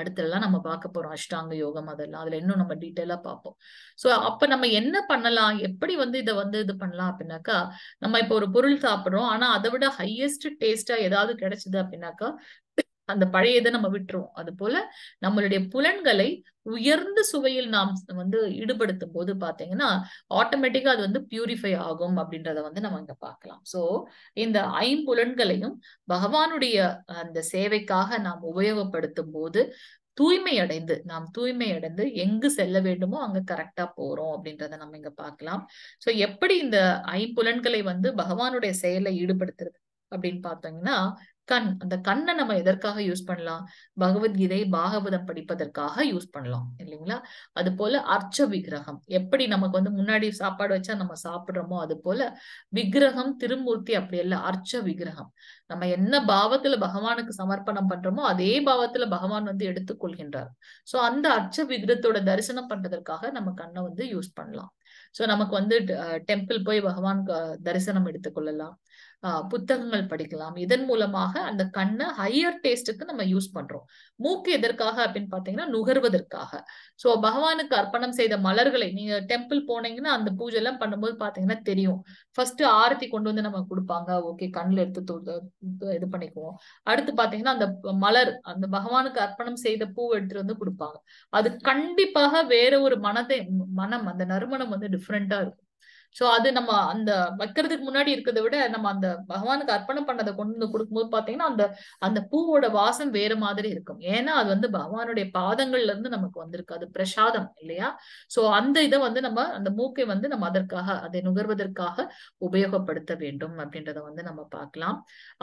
S2: அடுத்தெல்லாம் நம்ம பார்க்க போறோம் அஷ்டாங்க யோகம் அதெல்லாம் அதுல இன்னும் நம்ம டீட்டெயிலா பார்ப்போம் சோ அப்ப நம்ம என்ன பண்ணலாம் எப்படி வந்து இதை வந்து இது பண்ணலாம் அப்படின்னாக்கா நம்ம இப்போ ஒரு பொருள் சாப்பிடுறோம் ஆனா அதை விட ஹையஸ்ட் டேஸ்டா ஏதாவது கிடைச்சது அப்படின்னாக்கா அந்த பழையதை நம்ம விட்டுருவோம் அது போல நம்மளுடைய புலன்களை உயர்ந்த சுவையில் நாம் வந்து ஈடுபடுத்தும் போது பாத்தீங்கன்னா ஆட்டோமேட்டிக்கா அது வந்து பியூரிஃபை ஆகும் அப்படின்றத வந்து நம்ம இங்க பார்க்கலாம் சோ இந்த ஐம்புலன்களையும் பகவானுடைய அந்த சேவைக்காக நாம் உபயோகப்படுத்தும் போது தூய்மை அடைந்து நாம் தூய்மை அடைந்து எங்கு செல்ல வேண்டுமோ அங்க கரெக்டா போறோம் அப்படின்றத நம்ம இங்க பார்க்கலாம் சோ எப்படி இந்த ஐம்புலன்களை வந்து பகவானுடைய செயலை ஈடுபடுத்துறது அப்படின்னு பார்த்தோம்னா கண் அந்த கண்ணை நம்ம எதற்காக யூஸ் பண்ணலாம் பகவத்கீதை பாகவதம் படிப்பதற்காக யூஸ் பண்ணலாம் இல்லைங்களா அது போல அர்ச்ச விக்கிரகம் எப்படி நமக்கு வந்து முன்னாடி சாப்பாடு வச்சா நம்ம சாப்பிடுறோமோ அது போல விக்கிரகம் திருமூர்த்தி அப்படி இல்ல அர்ச்ச விக்கிரகம் நம்ம என்ன பாவத்துல பகவானுக்கு சமர்ப்பணம் பண்றோமோ அதே பாவத்துல பகவான் வந்து எடுத்துக்கொள்கின்றார் சோ அந்த அர்ச்ச விக்கிரத்தோட தரிசனம் பண்றதற்காக நம்ம கண்ணை வந்து யூஸ் பண்ணலாம் சோ நமக்கு வந்து டெம்பிள் போய் பகவான் தரிசனம் எடுத்துக்கொள்ளலாம் புத்தகங்கள் படிக்கலாம் இதன் மூலமாக அந்த கண்ணை ஹையர் டேஸ்டுக்கு நம்ம யூஸ் பண்றோம் மூக்கு எதற்காக அப்படின்னு பாத்தீங்கன்னா நுகர்வதற்காக சோ பகவானுக்கு அர்ப்பணம் செய்த மலர்களை நீங்க டெம்பிள் போனீங்கன்னா அந்த பூஜை எல்லாம் பண்ணும்போது பாத்தீங்கன்னா தெரியும் ஃபர்ஸ்ட் ஆரத்தி கொண்டு வந்து நம்ம கொடுப்பாங்க ஓகே கண்ணில் எடுத்து இது பண்ணிக்குவோம் அடுத்து பாத்தீங்கன்னா அந்த மலர் அந்த பகவானுக்கு அர்ப்பணம் செய்த பூ எடுத்துட்டு வந்து கொடுப்பாங்க அது கண்டிப்பாக வேற ஒரு மனதை மனம் அந்த நறுமணம் வந்து டிஃப்ரெண்டா இருக்கும் சோ அது நம்ம அந்த வைக்கிறதுக்கு முன்னாடி இருக்கிறத விட நம்ம அந்த பகவானுக்கு அர்ப்பணம் பண்ணதை கொண்டு வந்து கொடுக்கும்போது பாத்தீங்கன்னா அந்த அந்த பூவோட வாசம் வேற மாதிரி இருக்கும் ஏன்னா அது வந்து பகவானுடைய பாதங்கள்ல இருந்து நமக்கு வந்திருக்கு அது பிரசாதம் இல்லையா சோ அந்த இதை வந்து நம்ம அந்த மூக்கை வந்து நம்ம அதற்காக அதை நுகர்வதற்காக உபயோகப்படுத்த வேண்டும் அப்படின்றத வந்து நம்ம பார்க்கலாம்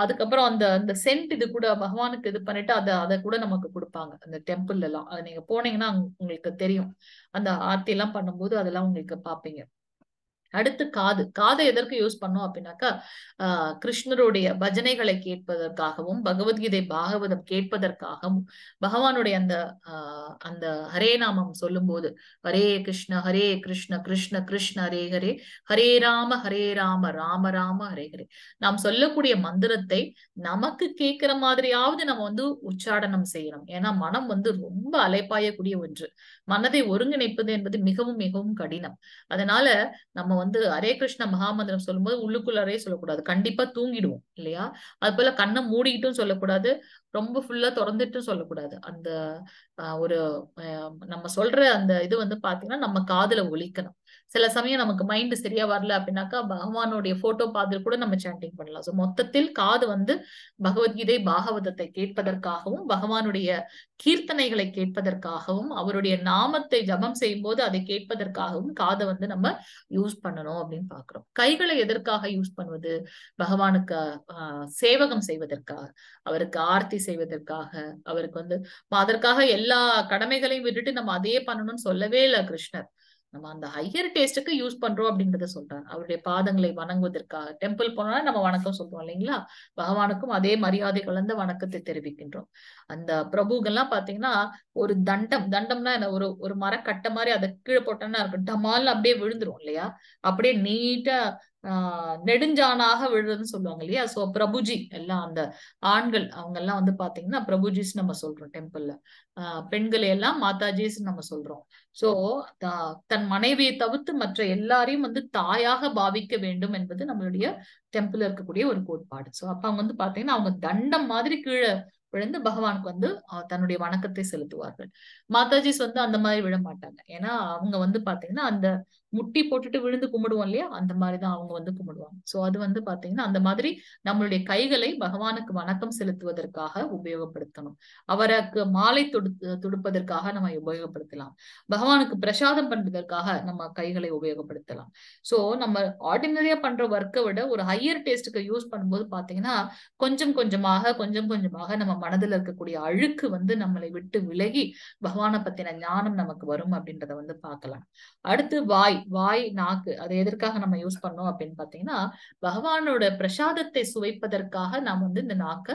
S2: அதுக்கப்புறம் அந்த அந்த சென்ட் இது கூட பகவானுக்கு இது பண்ணிட்டு அதை அதை கூட நமக்கு கொடுப்பாங்க அந்த டெம்பிள் எல்லாம் அது நீங்க போனீங்கன்னா உங்களுக்கு தெரியும் அந்த ஆர்த்தி எல்லாம் பண்ணும்போது அதெல்லாம் உங்களுக்கு பாப்பீங்க அடுத்து காது காதை எதற்கு யூஸ் பண்ணோம் அப்படின்னாக்கா ஆஹ் கிருஷ்ணருடைய பஜனைகளை கேட்பதற்காகவும் பகவத்கீதை பாகவதம் கேட்பதற்காகவும் பகவானுடைய அந்த ஆஹ் அந்த ஹரே நாமம் சொல்லும் போது ஹரே கிருஷ்ண ஹரே கிருஷ்ண கிருஷ்ண கிருஷ்ண ஹரே ஹரே ஹரே ராம ஹரே ராம ராம ராம ஹரே ஹரே நாம் சொல்லக்கூடிய மந்திரத்தை நமக்கு கேட்கிற மாதிரியாவது நம்ம வந்து உச்சாடனம் செய்யணும் ஏன்னா மனம் வந்து ரொம்ப அலைப்பாயக்கூடிய ஒன்று மனதை ஒருங்கிணைப்பது என்பது மிகவும் மிகவும் கடினம் அதனால நம்ம வந்து வந்து ஹரே கிருஷ்ண மகாமந்திரம் சொல்லும்போது உள்ளுக்குள்ளாரே சொல்லக்கூடாது கண்டிப்பா தூங்கிடுவோம் இல்லையா அது போல கண்ணை மூடிக்கிட்டும் சொல்லக்கூடாது ரொம்ப ஃபுல்லா திறந்துட்டும் சொல்லக்கூடாது அந்த ஒரு நம்ம சொல்ற அந்த இது வந்து பாத்தீங்கன்னா நம்ம காதுல ஒழிக்கணும் சில சமயம் நமக்கு மைண்ட் சரியா வரல அப்படின்னாக்கா பகவானுடைய போட்டோ பாதில் கூட நம்ம சாண்டிங் பண்ணலாம் ஸோ மொத்தத்தில் காது வந்து பகவத்கீதை பாகவதத்தை கேட்பதற்காகவும் பகவானுடைய கீர்த்தனைகளை கேட்பதற்காகவும் அவருடைய நாமத்தை ஜபம் செய்யும் போது அதை கேட்பதற்காகவும் காதை வந்து நம்ம யூஸ் பண்ணணும் அப்படின்னு பாக்குறோம் கைகளை எதற்காக யூஸ் பண்ணுவது பகவானுக்கு சேவகம் செய்வதற்காக அவருக்கு ஆர்த்தி செய்வதற்காக அவருக்கு வந்து அதற்காக எல்லா கடமைகளையும் விட்டுட்டு நம்ம அதையே பண்ணணும்னு சொல்லவே இல்லை கிருஷ்ணர் நம்ம அந்த ஹையர் டேஸ்டுக்கு யூஸ் பண்றோம் அப்படின்றத சொல்றாரு அவருடைய பாதங்களை வணங்குவதற்காக டெம்பிள் போனோம்னா நம்ம வணக்கம் சொல்றோம் இல்லைங்களா பகவானுக்கும் அதே மரியாதை கலந்த வணக்கத்தை தெரிவிக்கின்றோம் அந்த பிரபுகள்லாம் பாத்தீங்கன்னா ஒரு தண்டம் தண்டம்னா என்ன ஒரு ஒரு மரக்கட்ட மாதிரி அதை கீழே போட்டோம்னா இருக்கும் டமால் அப்படியே விழுந்துரும் இல்லையா அப்படியே நீட்டா ஆஹ் நெடுஞ்சானாக விழுதுன்னு சொல்லுவாங்க இல்லையா சோ பிரபுஜி எல்லாம் அந்த ஆண்கள் அவங்க எல்லாம் வந்து பாத்தீங்கன்னா பிரபுஜிஸ் நம்ம சொல்றோம் டெம்பிள்ல ஆஹ் பெண்களை எல்லாம் மாதாஜிஸ் நம்ம சொல்றோம் சோ தன் மனைவியை தவிர்த்து மற்ற எல்லாரையும் வந்து தாயாக பாவிக்க வேண்டும் என்பது நம்மளுடைய டெம்பிள்ல இருக்கக்கூடிய ஒரு கோட்பாடு சோ அப்ப அவங்க வந்து பாத்தீங்கன்னா அவங்க தண்டம் மாதிரி கீழே விழுந்து பகவானுக்கு வந்து தன்னுடைய வணக்கத்தை செலுத்துவார்கள் மாதாஜிஸ் வந்து அந்த மாதிரி விழ மாட்டாங்க ஏன்னா அவங்க வந்து பாத்தீங்கன்னா அந்த முட்டி போட்டுட்டு விழுந்து கும்பிடுவோம் இல்லையா அந்த மாதிரிதான் அவங்க வந்து கும்பிடுவாங்க சோ அது வந்து பாத்தீங்கன்னா அந்த மாதிரி நம்மளுடைய கைகளை பகவானுக்கு வணக்கம் செலுத்துவதற்காக உபயோகப்படுத்தணும் அவருக்கு மாலை தொடு தொடுப்பதற்காக நம்ம உபயோகப்படுத்தலாம் பகவானுக்கு பிரசாதம் பண்றதற்காக நம்ம கைகளை உபயோகப்படுத்தலாம் சோ நம்ம ஆர்டினரியா பண்ற ஒர்க்கை விட ஒரு ஹையர் டேஸ்டுக்கு யூஸ் பண்ணும்போது பாத்தீங்கன்னா கொஞ்சம் கொஞ்சமாக கொஞ்சம் கொஞ்சமாக நம்ம மனதில் இருக்கக்கூடிய அழுக்கு வந்து நம்மளை விட்டு விலகி பகவானை பத்தின ஞானம் நமக்கு வரும் அப்படின்றத வந்து பார்க்கலாம் அடுத்து வாய் வாய் நாக்கு அது எதற்காக நம்ம யூஸ் பண்ணோம் அப்படின்னு பாத்தீங்கன்னா பகவானோட பிரசாதத்தை சுவைப்பதற்காக நாம் வந்து இந்த நாக்க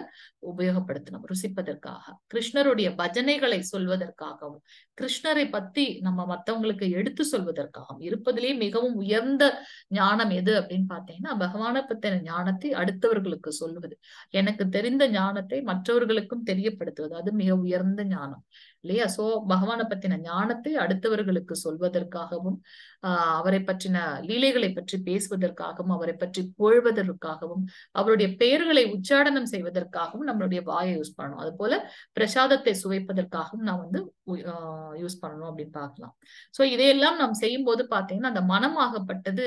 S2: உபயோகப்படுத்தணும் ருசிப்பதற்காக கிருஷ்ணருடைய பஜனைகளை சொல்வதற்காகவும் கிருஷ்ணரை பத்தி நம்ம மத்தவங்களுக்கு எடுத்து சொல்வதற்காகவும் இருப்பதிலேயே மிகவும் உயர்ந்த ஞானம் எது அப்படின்னு பாத்தீங்கன்னா பகவான பத்தின ஞானத்தை அடுத்தவர்களுக்கு சொல்வது எனக்கு தெரிந்த ஞானத்தை மற்றவர்களுக்கும் தெரியப்படுத்துவது அது மிக உயர்ந்த ஞானம் இல்லையா சோ பகவான பத்தின ஞானத்தை அடுத்தவர்களுக்கு சொல்வதற்காகவும் ஆஹ் அவரை பற்றின லீலைகளை பற்றி பேசுவதற்காகவும் அவரை பற்றி புகழ்வதற்காகவும் அவருடைய பெயர்களை உச்சாடனம் செய்வதற்காகவும் நம்மளுடைய வாயை யூஸ் பண்ணணும் அது போல பிரசாதத்தை சுவைப்பதற்காகவும் நான் வந்து யூஸ் பண்ணணும் அப்படின்னு பாக்கலாம் சோ இதையெல்லாம் நாம் செய்யும் போது பாத்தீங்கன்னா அந்த மனமாகப்பட்டது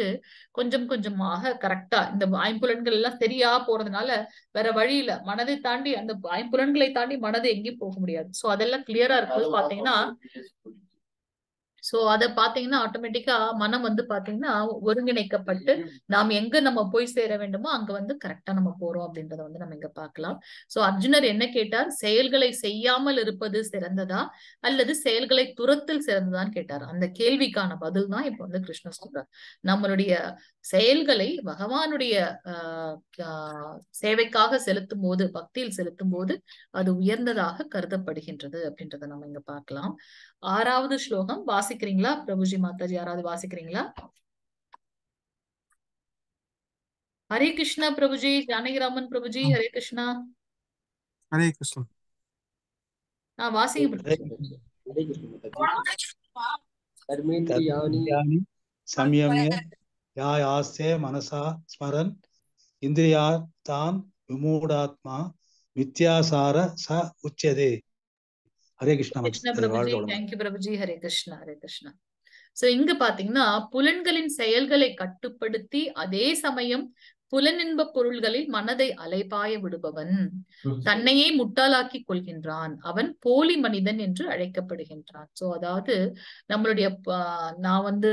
S2: கொஞ்சம் கொஞ்சமாக கரெக்டா இந்த ஐம்புலன்கள் எல்லாம் சரியா போறதுனால வேற வழியில மனதை தாண்டி அந்த ஐம்புலன்களை தாண்டி மனதை எங்கேயும் போக முடியாது சோ அதெல்லாம் கிளியரா இருக்கும் பாத்தீங்கன்னா சோ அதை பாத்தீங்கன்னா ஆட்டோமேட்டிக்கா மனம் வந்து பாத்தீங்கன்னா ஒருங்கிணைக்கப்பட்டு நாம் எங்க நம்ம போய் சேர வேண்டுமோ அங்க வந்து கரெக்டா நம்ம போறோம் அப்படின்றத வந்து நம்ம இங்க பாக்கலாம் சோ அர்ஜுனர் என்ன கேட்டார் செயல்களை செய்யாமல் இருப்பது சிறந்ததா அல்லது செயல்களை துரத்தில் சிறந்ததான்னு கேட்டார் அந்த கேள்விக்கான பதில் தான் இப்ப வந்து கிருஷ்ணர் சொல்றார் நம்மளுடைய செயல்களை பகவானுடைய சேவைக்காக செலுத்தும் போது பக்தியில் செலுத்தும் போது அது உயர்ந்ததாக கருதப்படுகின்றது அப்படின்றத நம்ம இங்க பார்க்கலாம் ஆறாவது ஸ்லோகம் வாசிக்கிறீங்களா பிரபுஜி மாதாஜி யாராவது வாசிக்கிறீங்களா ஹரே கிருஷ்ணா பிரபுஜி ஜானகிராமன் பிரபுஜி ஹரே கிருஷ்ணா ஹரே கிருஷ்ணா நான் வாசிங்க
S4: யா மனசா ஸ்மரன் தான் விமூடாத்மா மித்யாசார ச உச்சதே ஹரே கிருஷ்ணா
S2: தேங்க்யூ பிரபுஜி ஹரே கிருஷ்ணா ஹரே கிருஷ்ணா சோ இங்க பாத்தீங்கன்னா புலன்களின் செயல்களை கட்டுப்படுத்தி அதே சமயம் புலனின்ப பொருள்களில் மனதை அலைபாய விடுபவன் தன்னையே முட்டாளாக்கி கொள்கின்றான் அவன் போலி மனிதன் என்று அழைக்கப்படுகின்றான் சோ அதாவது நம்மளுடைய நான் வந்து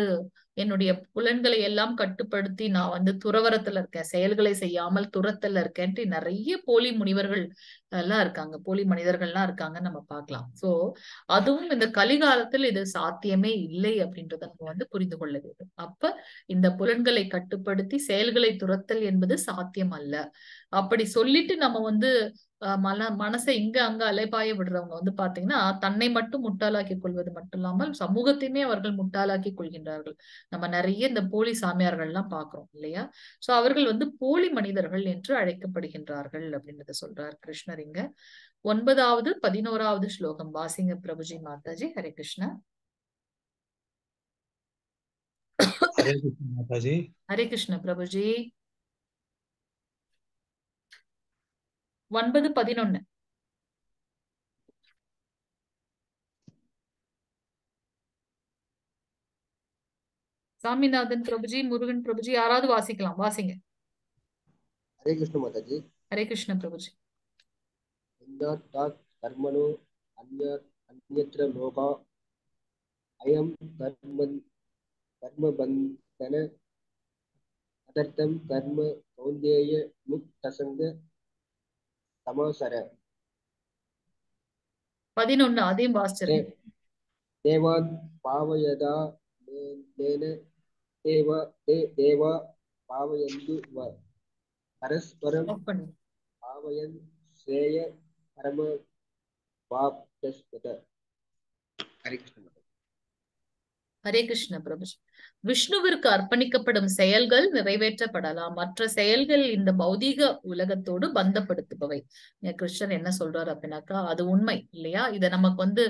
S2: என்னுடைய புலன்களை எல்லாம் கட்டுப்படுத்தி நான் வந்து துறவரத்துல இருக்கேன் செயல்களை செய்யாமல் துரத்துல இருக்கேன்ட்டு நிறைய போலி முனிவர்கள் எல்லாம் இருக்காங்க போலி மனிதர்கள்லாம் இருக்காங்கன்னு நம்ம பார்க்கலாம் சோ அதுவும் இந்த கலிகாலத்தில் இது சாத்தியமே இல்லை அப்படின்றத நம்ம வந்து புரிந்து கொள்ள வேண்டும் அப்ப இந்த புலன்களை கட்டுப்படுத்தி செயல்களை துரத்தல் என்பது சாத்தியம் அல்ல அப்படி சொல்லிட்டு நம்ம வந்து மன மனசை இங்க அங்க அலைப்பாய விடுறவங்க வந்து பாத்தீங்கன்னா தன்னை மட்டும் முட்டாளாக்கி கொள்வது மட்டும் இல்லாமல் சமூகத்தையுமே அவர்கள் முட்டாளாக்கி கொள்கின்றார்கள் நம்ம நிறைய இந்த போலி சாமியார்கள் எல்லாம் பாக்குறோம் இல்லையா சோ அவர்கள் வந்து போலி மனிதர்கள் என்று அழைக்கப்படுகின்றார்கள் அப்படின்றத சொல்றார் கிருஷ்ணர் இங்க ஒன்பதாவது பதினோராவது ஸ்லோகம் வாசிங்க பிரபுஜி மாதாஜி ஹரே கிருஷ்ணா ஹரே கிருஷ்ண பிரபுஜி ஒன்பது பதினொன்னு சாமிநாதன் பிரபுஜி முருகன் பிரபுஜி யாராவது வாசிக்கலாம் வாசிங்க
S4: ஹரே கிருஷ்ண மாதாஜி
S2: ஹரே கிருஷ்ண பிரபுஜி
S4: கர்மனோ அந்யத்ர லோகா அயம் கர்மன் கர்மபந்தன அதர்த்தம் கர்ம கௌந்தேய முக்தசங்க
S2: பதினொன்னு அதையும் பாஸ்டர் தேவாத் பாவயதா தேவா தே தேவா பாவயந்து
S4: பரஸ்பரம் பாவயன் சேய பரம பாப்தஸ்பத ஹரே கிருஷ்ண
S2: ஹரே கிருஷ்ண பிரபு விஷ்ணுவிற்கு அர்ப்பணிக்கப்படும் செயல்கள் நிறைவேற்றப்படலாம் மற்ற செயல்கள் இந்த பௌதீக உலகத்தோடு பந்தப்படுத்துபவை கிருஷ்ணன் என்ன சொல்றாரு அப்படின்னாக்கா அது உண்மை இல்லையா இத நமக்கு வந்து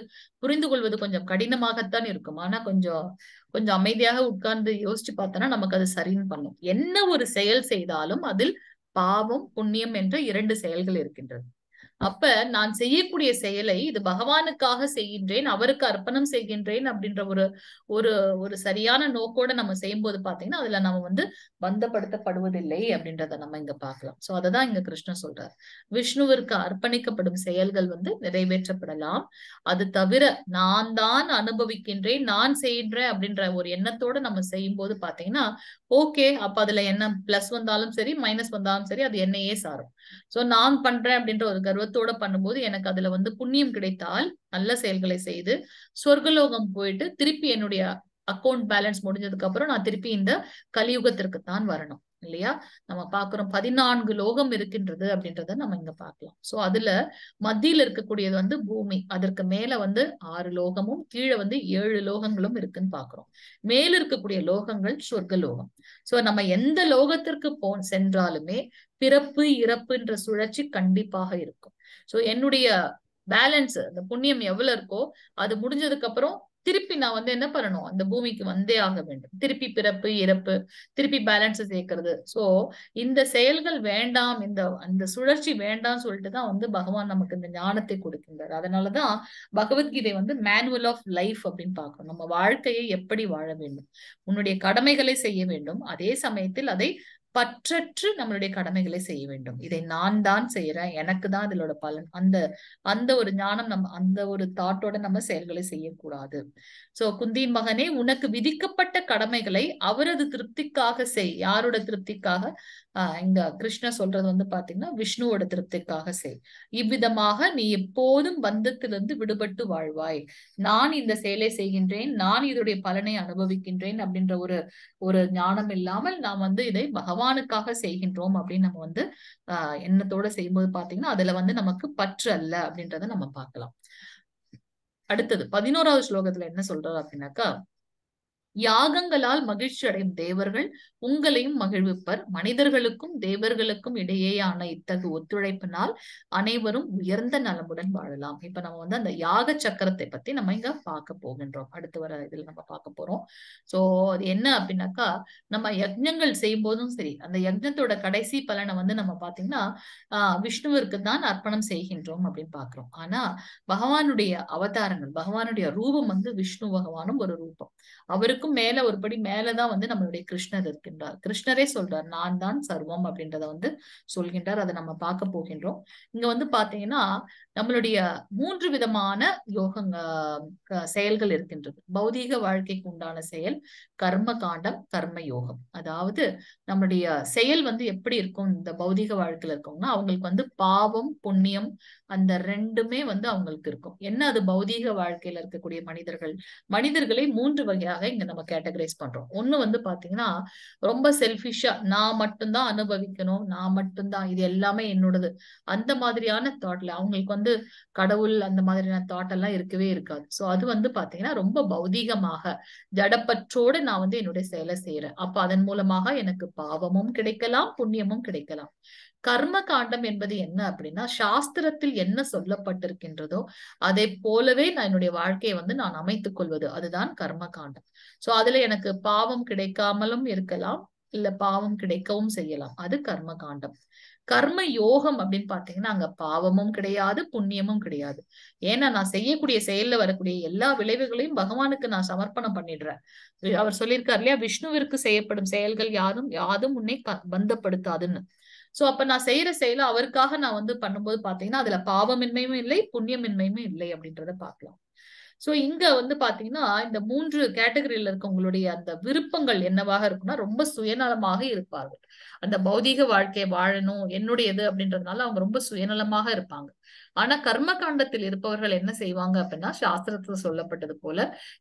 S2: புரிந்து கொள்வது கொஞ்சம் கடினமாகத்தான் இருக்கும் ஆனா கொஞ்சம் கொஞ்சம் அமைதியாக உட்கார்ந்து யோசிச்சு பார்த்தோம்னா நமக்கு அது சரின்னு பண்ணும் என்ன ஒரு செயல் செய்தாலும் அதில் பாவம் புண்ணியம் என்ற இரண்டு செயல்கள் இருக்கின்றது அப்ப நான் செய்யக்கூடிய செயலை இது பகவானுக்காக செய்கின்றேன் அவருக்கு அர்ப்பணம் செய்கின்றேன் அப்படின்ற ஒரு ஒரு ஒரு சரியான நோக்கோட நம்ம செய்யும்போது பாத்தீங்கன்னா அதுல நம்ம வந்து பந்தப்படுத்தப்படுவதில்லை அப்படின்றத நம்ம இங்க பாக்கலாம் சோ அததான் இங்க கிருஷ்ணன் சொல்றாரு விஷ்ணுவிற்கு அர்ப்பணிக்கப்படும் செயல்கள் வந்து நிறைவேற்றப்படலாம் அது தவிர நான் தான் அனுபவிக்கின்றேன் நான் செய்கின்றேன் அப்படின்ற ஒரு எண்ணத்தோட நம்ம செய்யும் போது பாத்தீங்கன்னா ஓகே அப்ப அதுல என்ன பிளஸ் வந்தாலும் சரி மைனஸ் வந்தாலும் சரி அது என்னையே சாரும் சோ நான் பண்றேன் அப்படின்ற ஒரு கர்வத்தோட பண்ணும்போது எனக்கு அதுல வந்து புண்ணியம் கிடைத்தால் நல்ல செயல்களை செய்து சொர்க்கலோகம் போயிட்டு திருப்பி என்னுடைய அக்கௌண்ட் பேலன்ஸ் முடிஞ்சதுக்கு அப்புறம் நான் திருப்பி இந்த கலியுகத்திற்கு தான் வரணும் இல்லையா நம்ம பாக்குறோம் பதினான்கு லோகம் இருக்கின்றது அப்படின்றத நம்ம இங்க பாக்கலாம் சோ அதுல மத்தியில இருக்கக்கூடியது வந்து பூமி அதற்கு மேல வந்து ஆறு லோகமும் கீழே வந்து ஏழு லோகங்களும் இருக்குன்னு பாக்குறோம் மேல இருக்கக்கூடிய லோகங்கள் சொர்க்க லோகம் சோ நம்ம எந்த லோகத்திற்கு போ சென்றாலுமே பிறப்பு இறப்புன்ற சுழற்சி கண்டிப்பாக இருக்கும் சோ என்னுடைய பேலன்ஸ் அந்த புண்ணியம் எவ்வளவு இருக்கோ அது முடிஞ்சதுக்கு அப்புறம் திருப்பி நான் வந்து என்ன பண்ணணும் அந்த பூமிக்கு வந்தே ஆக வேண்டும் திருப்பி பிறப்பு இறப்பு திருப்பி பேலன்ஸ் சேர்க்கறது சோ இந்த செயல்கள் வேண்டாம் இந்த அந்த சுழற்சி வேண்டாம் சொல்லிட்டு தான் வந்து பகவான் நமக்கு இந்த ஞானத்தை கொடுக்கின்றார் அதனாலதான் பகவத்கீதை வந்து மேனுவல் ஆஃப் லைஃப் அப்படின்னு பார்க்கணும் நம்ம வாழ்க்கையை எப்படி வாழ வேண்டும் உன்னுடைய கடமைகளை செய்ய வேண்டும் அதே சமயத்தில் அதை பற்றற்று நம்மளுடைய கடமைகளை செய்ய வேண்டும் இதை நான் தான் செய்யறேன் எனக்கு தான் இதிலோட பலன் அந்த அந்த ஒரு ஞானம் நம்ம அந்த ஒரு தாட்டோட நம்ம செயல்களை செய்யக்கூடாது சோ குந்தியின் மகனே உனக்கு விதிக்கப்பட்ட கடமைகளை அவரது திருப்திக்காக செய் யாரோட திருப்திக்காக ஆஹ் இங்க கிருஷ்ண சொல்றது வந்து பாத்தீங்கன்னா விஷ்ணுவோட திருப்திக்காக செய் இவ்விதமாக நீ எப்போதும் பந்தத்திலிருந்து விடுபட்டு வாழ்வாய் நான் இந்த செயலை செய்கின்றேன் நான் இதோடைய பலனை அனுபவிக்கின்றேன் அப்படின்ற ஒரு ஒரு ஞானம் இல்லாமல் நான் வந்து இதை பகவான் பகவானுக்காக செய்கின்றோம் அப்படின்னு நம்ம வந்து ஆஹ் எண்ணத்தோட செய்யும்போது பாத்தீங்கன்னா அதுல வந்து நமக்கு பற்று அல்ல அப்படின்றத நம்ம பார்க்கலாம் அடுத்தது பதினோராவது ஸ்லோகத்துல என்ன சொல்றாரு அப்படின்னாக்கா யாகங்களால் மகிழ்ச்சி அடையும் தேவர்கள் உங்களையும் மகிழ்விப்பர் மனிதர்களுக்கும் தேவர்களுக்கும் இடையேயான இத்தகு ஒத்துழைப்பினால் அனைவரும் உயர்ந்த நலமுடன் வாழலாம் இப்ப நம்ம வந்து அந்த யாக சக்கரத்தை பத்தி நம்ம இங்க பார்க்க போகின்றோம் அடுத்து வர இதுல நம்ம பார்க்க போறோம் சோ அது என்ன அப்படின்னாக்கா நம்ம யஜ்ஞங்கள் செய்யும் போதும் சரி அந்த யஜ்ஞத்தோட கடைசி பலனை வந்து நம்ம பாத்தீங்கன்னா ஆஹ் விஷ்ணுவிற்கு தான் அர்ப்பணம் செய்கின்றோம் அப்படின்னு பாக்குறோம் ஆனா பகவானுடைய அவதாரங்கள் பகவானுடைய ரூபம் வந்து விஷ்ணு பகவானும் ஒரு ரூபம் அவருக்கு எல்லாத்துக்கும் மேல ஒரு படி மேலதான் வந்து நம்மளுடைய கிருஷ்ணர் இருக்கின்றார் கிருஷ்ணரே சொல்றார் நான் தான் சர்வம் அப்படின்றத வந்து சொல்கின்றார் அதை நம்ம பார்க்க போகின்றோம் இங்க வந்து பாத்தீங்கன்னா நம்மளுடைய மூன்று விதமான யோகங்க செயல்கள் இருக்கின்றது பௌதீக வாழ்க்கைக்கு உண்டான செயல் கர்ம காண்டம் கர்ம யோகம் அதாவது நம்மளுடைய செயல் வந்து எப்படி இருக்கும் இந்த பௌதீக வாழ்க்கையில இருக்கோம்னா அவங்களுக்கு வந்து பாவம் புண்ணியம் அந்த ரெண்டுமே வந்து அவங்களுக்கு இருக்கும் என்ன அது பௌதீக வாழ்க்கையில இருக்கக்கூடிய மனிதர்கள் மனிதர்களை மூன்று வகையாக இங்க நம்ம கேட்டகரைஸ் பண்றோம் ஒண்ணு வந்து பாத்தீங்கன்னா ரொம்ப செல்ஃபிஷா நான் மட்டும்தான் அனுபவிக்கணும் நான் மட்டும்தான் இது எல்லாமே என்னோடது அந்த மாதிரியான தாட்ல அவங்களுக்கு வந்து கடவுள் அந்த மாதிரியான தாட் எல்லாம் இருக்கவே இருக்காது சோ அது வந்து பாத்தீங்கன்னா ரொம்ப பௌதீகமாக ஜடப்பற்றோடு நான் வந்து என்னுடைய செயலை செய்யறேன் அப்ப அதன் மூலமாக எனக்கு பாவமும் கிடைக்கலாம் புண்ணியமும் கிடைக்கலாம் கர்ம காண்டம் என்பது என்ன அப்படின்னா சாஸ்திரத்தில் என்ன சொல்லப்பட்டிருக்கின்றதோ அதை போலவே நான் என்னுடைய வாழ்க்கையை வந்து நான் அமைத்துக் கொள்வது அதுதான் கர்ம காண்டம் சோ அதுல எனக்கு பாவம் கிடைக்காமலும் இருக்கலாம் இல்ல பாவம் கிடைக்கவும் செய்யலாம் அது கர்ம காண்டம் கர்ம யோகம் அப்படின்னு பாத்தீங்கன்னா அங்க பாவமும் கிடையாது புண்ணியமும் கிடையாது ஏன்னா நான் செய்யக்கூடிய செயல்ல வரக்கூடிய எல்லா விளைவுகளையும் பகவானுக்கு நான் சமர்ப்பணம் பண்ணிடுறேன் அவர் சொல்லியிருக்காரு இல்லையா விஷ்ணுவிற்கு செய்யப்படும் செயல்கள் யாரும் யாதும் உன்னை பந்தப்படுத்தாதுன்னு சோ அப்ப நான் செய்யற செயலை அவருக்காக நான் வந்து பண்ணும்போது பாத்தீங்கன்னா அதுல பாவமின்மையும் இல்லை புண்ணியமின்மையுமே இல்லை அப்படின்றத பாக்கலாம் சோ இங்க வந்து பாத்தீங்கன்னா இந்த மூன்று கேட்டகரியில இருக்கவங்களுடைய அந்த விருப்பங்கள் என்னவாக இருக்கும்னா ரொம்ப சுயநலமாக இருப்பார்கள் அந்த பௌதீக வாழ்க்கையை வாழணும் என்னுடையது அப்படின்றதுனால அவங்க ரொம்ப சுயநலமாக இருப்பாங்க ஆனா கர்ம காண்டத்தில் இருப்பவர்கள் என்ன செய்வாங்க அப்படின்னா சாஸ்திரத்துல சொல்லப்பட்டது போல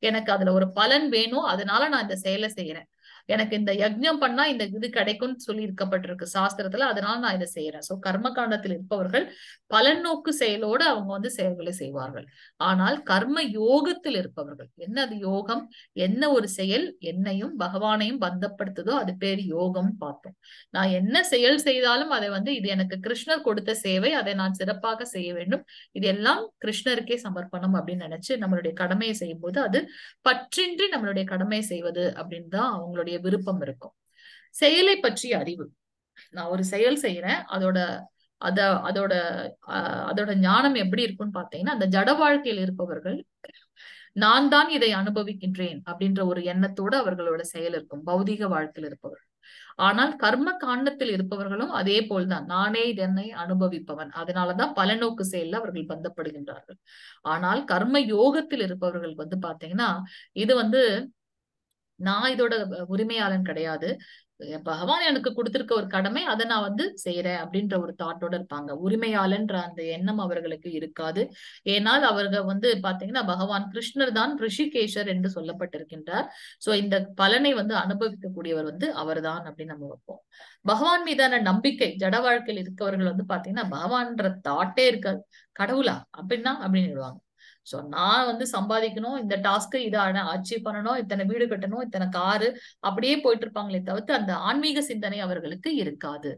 S2: எனக்கு அதுல ஒரு பலன் வேணும் அதனால நான் இந்த செயலை செய்யறேன் எனக்கு இந்த யஜ்ஞம் பண்ணா இந்த இது கிடைக்கும்னு சொல்லி இருக்கப்பட்டிருக்கு சாஸ்திரத்துல அதனால நான் இதை செய்யறேன் சோ கர்ம காண்டத்தில் இருப்பவர்கள் பலன் நோக்கு செயலோடு அவங்க வந்து செயல்களை செய்வார்கள் ஆனால் கர்ம யோகத்தில் இருப்பவர்கள் என்ன அது யோகம் என்ன ஒரு செயல் என்னையும் பகவானையும் பந்தப்படுத்துதோ அது பேர் யோகம் பார்த்தோம் நான் என்ன செயல் செய்தாலும் அதை வந்து இது எனக்கு கிருஷ்ணர் கொடுத்த சேவை அதை நான் சிறப்பாக செய்ய வேண்டும் இது எல்லாம் கிருஷ்ணருக்கே சமர்ப்பணம் அப்படின்னு நினைச்சு நம்மளுடைய கடமையை செய்யும் போது அது பற்றின்றி நம்மளுடைய கடமையை செய்வது அப்படின்னு தான் அவங்களுடைய விருப்பம் இருக்கும் செயலை பற்றிய அறிவு நான் ஒரு செயல் செய்யறேன் அதோட அத அதோட அதோட ஞானம் எப்படி இருக்கும்னு பார்த்தீங்கன்னா அந்த ஜட வாழ்க்கையில் இருப்பவர்கள் நான் தான் இதை அனுபவிக்கின்றேன் அப்படின்ற ஒரு எண்ணத்தோடு அவர்களோட செயல் இருக்கும் பௌதிக வாழ்க்கையில் இருப்பவர்கள் ஆனால் கர்ம காண்டத்தில் இருப்பவர்களும் அதே போல்தான் நானே இதனை அனுபவிப்பவன் அதனாலதான் பல நோக்கு செயல்ல அவர்கள் பந்தப்படுகின்றார்கள் ஆனால் கர்ம யோகத்தில் இருப்பவர்கள் வந்து பாத்தீங்கன்னா இது வந்து நான் இதோட உரிமையாளன் கிடையாது பகவான் எனக்கு கொடுத்திருக்க ஒரு கடமை அதை நான் வந்து செய்யறேன் அப்படின்ற ஒரு தாட்டோட இருப்பாங்க உரிமையாளன்ற அந்த எண்ணம் அவர்களுக்கு இருக்காது ஏனால் அவர்கள் வந்து பாத்தீங்கன்னா பகவான் கிருஷ்ணர் தான் ரிஷிகேஷர் என்று சொல்லப்பட்டிருக்கின்றார் சோ இந்த பலனை வந்து அனுபவிக்கக்கூடியவர் வந்து அவர்தான் அப்படின்னு நம்ம வைப்போம் பகவான் மீதான நம்பிக்கை ஜட வாழ்க்கையில் இருக்கவர்கள் வந்து பாத்தீங்கன்னா பகவான்ற தாட்டே இருக்காது கடவுளா அப்படின்னா அப்படின்னு சொல்லுவாங்க ஸோ நான் வந்து சம்பாதிக்கணும் இந்த டாஸ்க்கு இதான அச்சீவ் பண்ணணும் இத்தனை வீடு கட்டணும் இத்தனை காரு அப்படியே போயிட்டு இருப்பாங்களே தவிர்த்து அந்த ஆன்மீக சிந்தனை அவர்களுக்கு இருக்காது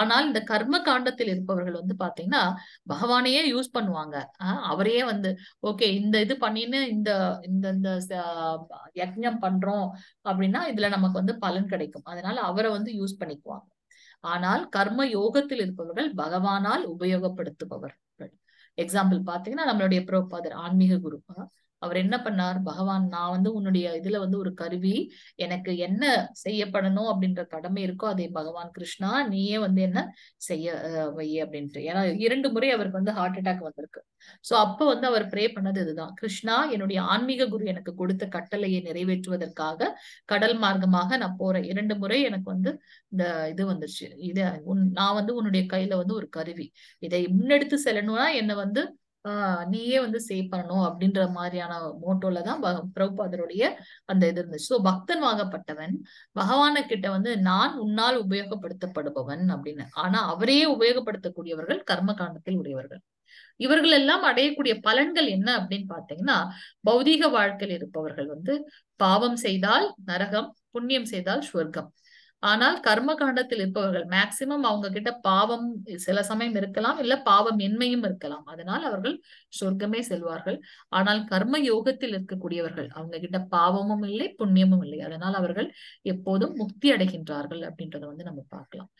S2: ஆனால் இந்த கர்ம காண்டத்தில் இருப்பவர்கள் வந்து பாத்தீங்கன்னா பகவானையே யூஸ் பண்ணுவாங்க அவரையே வந்து ஓகே இந்த இது பண்ணின்னு இந்த இந்த இந்த யஜ்ஞம் பண்றோம் அப்படின்னா இதுல நமக்கு வந்து பலன் கிடைக்கும் அதனால அவரை வந்து யூஸ் பண்ணிக்குவாங்க ஆனால் கர்ம யோகத்தில் இருப்பவர்கள் பகவானால் உபயோகப்படுத்துபவர்கள் எக்ஸாம்பிள் பாத்தீங்கன்னா நம்மளுடைய ப்ரோபாதர் ஆன்மீக குருப்பா அவர் என்ன பண்ணார் பகவான் நான் வந்து உன்னுடைய இதுல வந்து ஒரு கருவி எனக்கு என்ன செய்யப்படணும் அப்படின்ற கடமை இருக்கோ அதை பகவான் கிருஷ்ணா நீயே வந்து என்ன செய்ய வை அப்படின்ட்டு ஏன்னா இரண்டு முறை அவருக்கு வந்து ஹார்ட் அட்டாக் வந்திருக்கு சோ அப்ப வந்து அவர் ப்ரே பண்ணது இதுதான் கிருஷ்ணா என்னுடைய ஆன்மீக குரு எனக்கு கொடுத்த கட்டளையை நிறைவேற்றுவதற்காக கடல் மார்க்கமாக நான் போறேன் இரண்டு முறை எனக்கு வந்து இந்த இது வந்துச்சு இத நான் வந்து உன்னுடைய கையில வந்து ஒரு கருவி இதை முன்னெடுத்து செல்லணும்னா என்னை வந்து நீயே வந்து சேவ் பண்ணணும் அப்படின்ற மாதிரியான மோட்டோல தான் பிரபுபாதருடைய அந்த இது இருந்துச்சு ஸோ பக்தன் வாங்கப்பட்டவன் பகவான கிட்ட வந்து நான் உன்னால் உபயோகப்படுத்தப்படுபவன் அப்படின்னு ஆனா அவரையே உபயோகப்படுத்தக்கூடியவர்கள் கர்ம காண்டத்தில் உடையவர்கள் இவர்கள் எல்லாம் அடையக்கூடிய பலன்கள் என்ன அப்படின்னு பாத்தீங்கன்னா பௌதீக வாழ்க்கையில் இருப்பவர்கள் வந்து பாவம் செய்தால் நரகம் புண்ணியம் செய்தால் சுவர்க்கம் ஆனால் கர்ம காண்டத்தில் இருப்பவர்கள் மேக்சிமம் அவங்க கிட்ட பாவம் சில சமயம் இருக்கலாம் இல்ல பாவம் இன்மையும் இருக்கலாம் அதனால் அவர்கள் சொர்க்கமே செல்வார்கள் ஆனால் கர்ம யோகத்தில் இருக்கக்கூடியவர்கள் அவங்க கிட்ட பாவமும் இல்லை புண்ணியமும் இல்லை அதனால் அவர்கள் எப்போதும் முக்தி அடைகின்றார்கள் அப்படின்றத வந்து நம்ம பார்க்கலாம்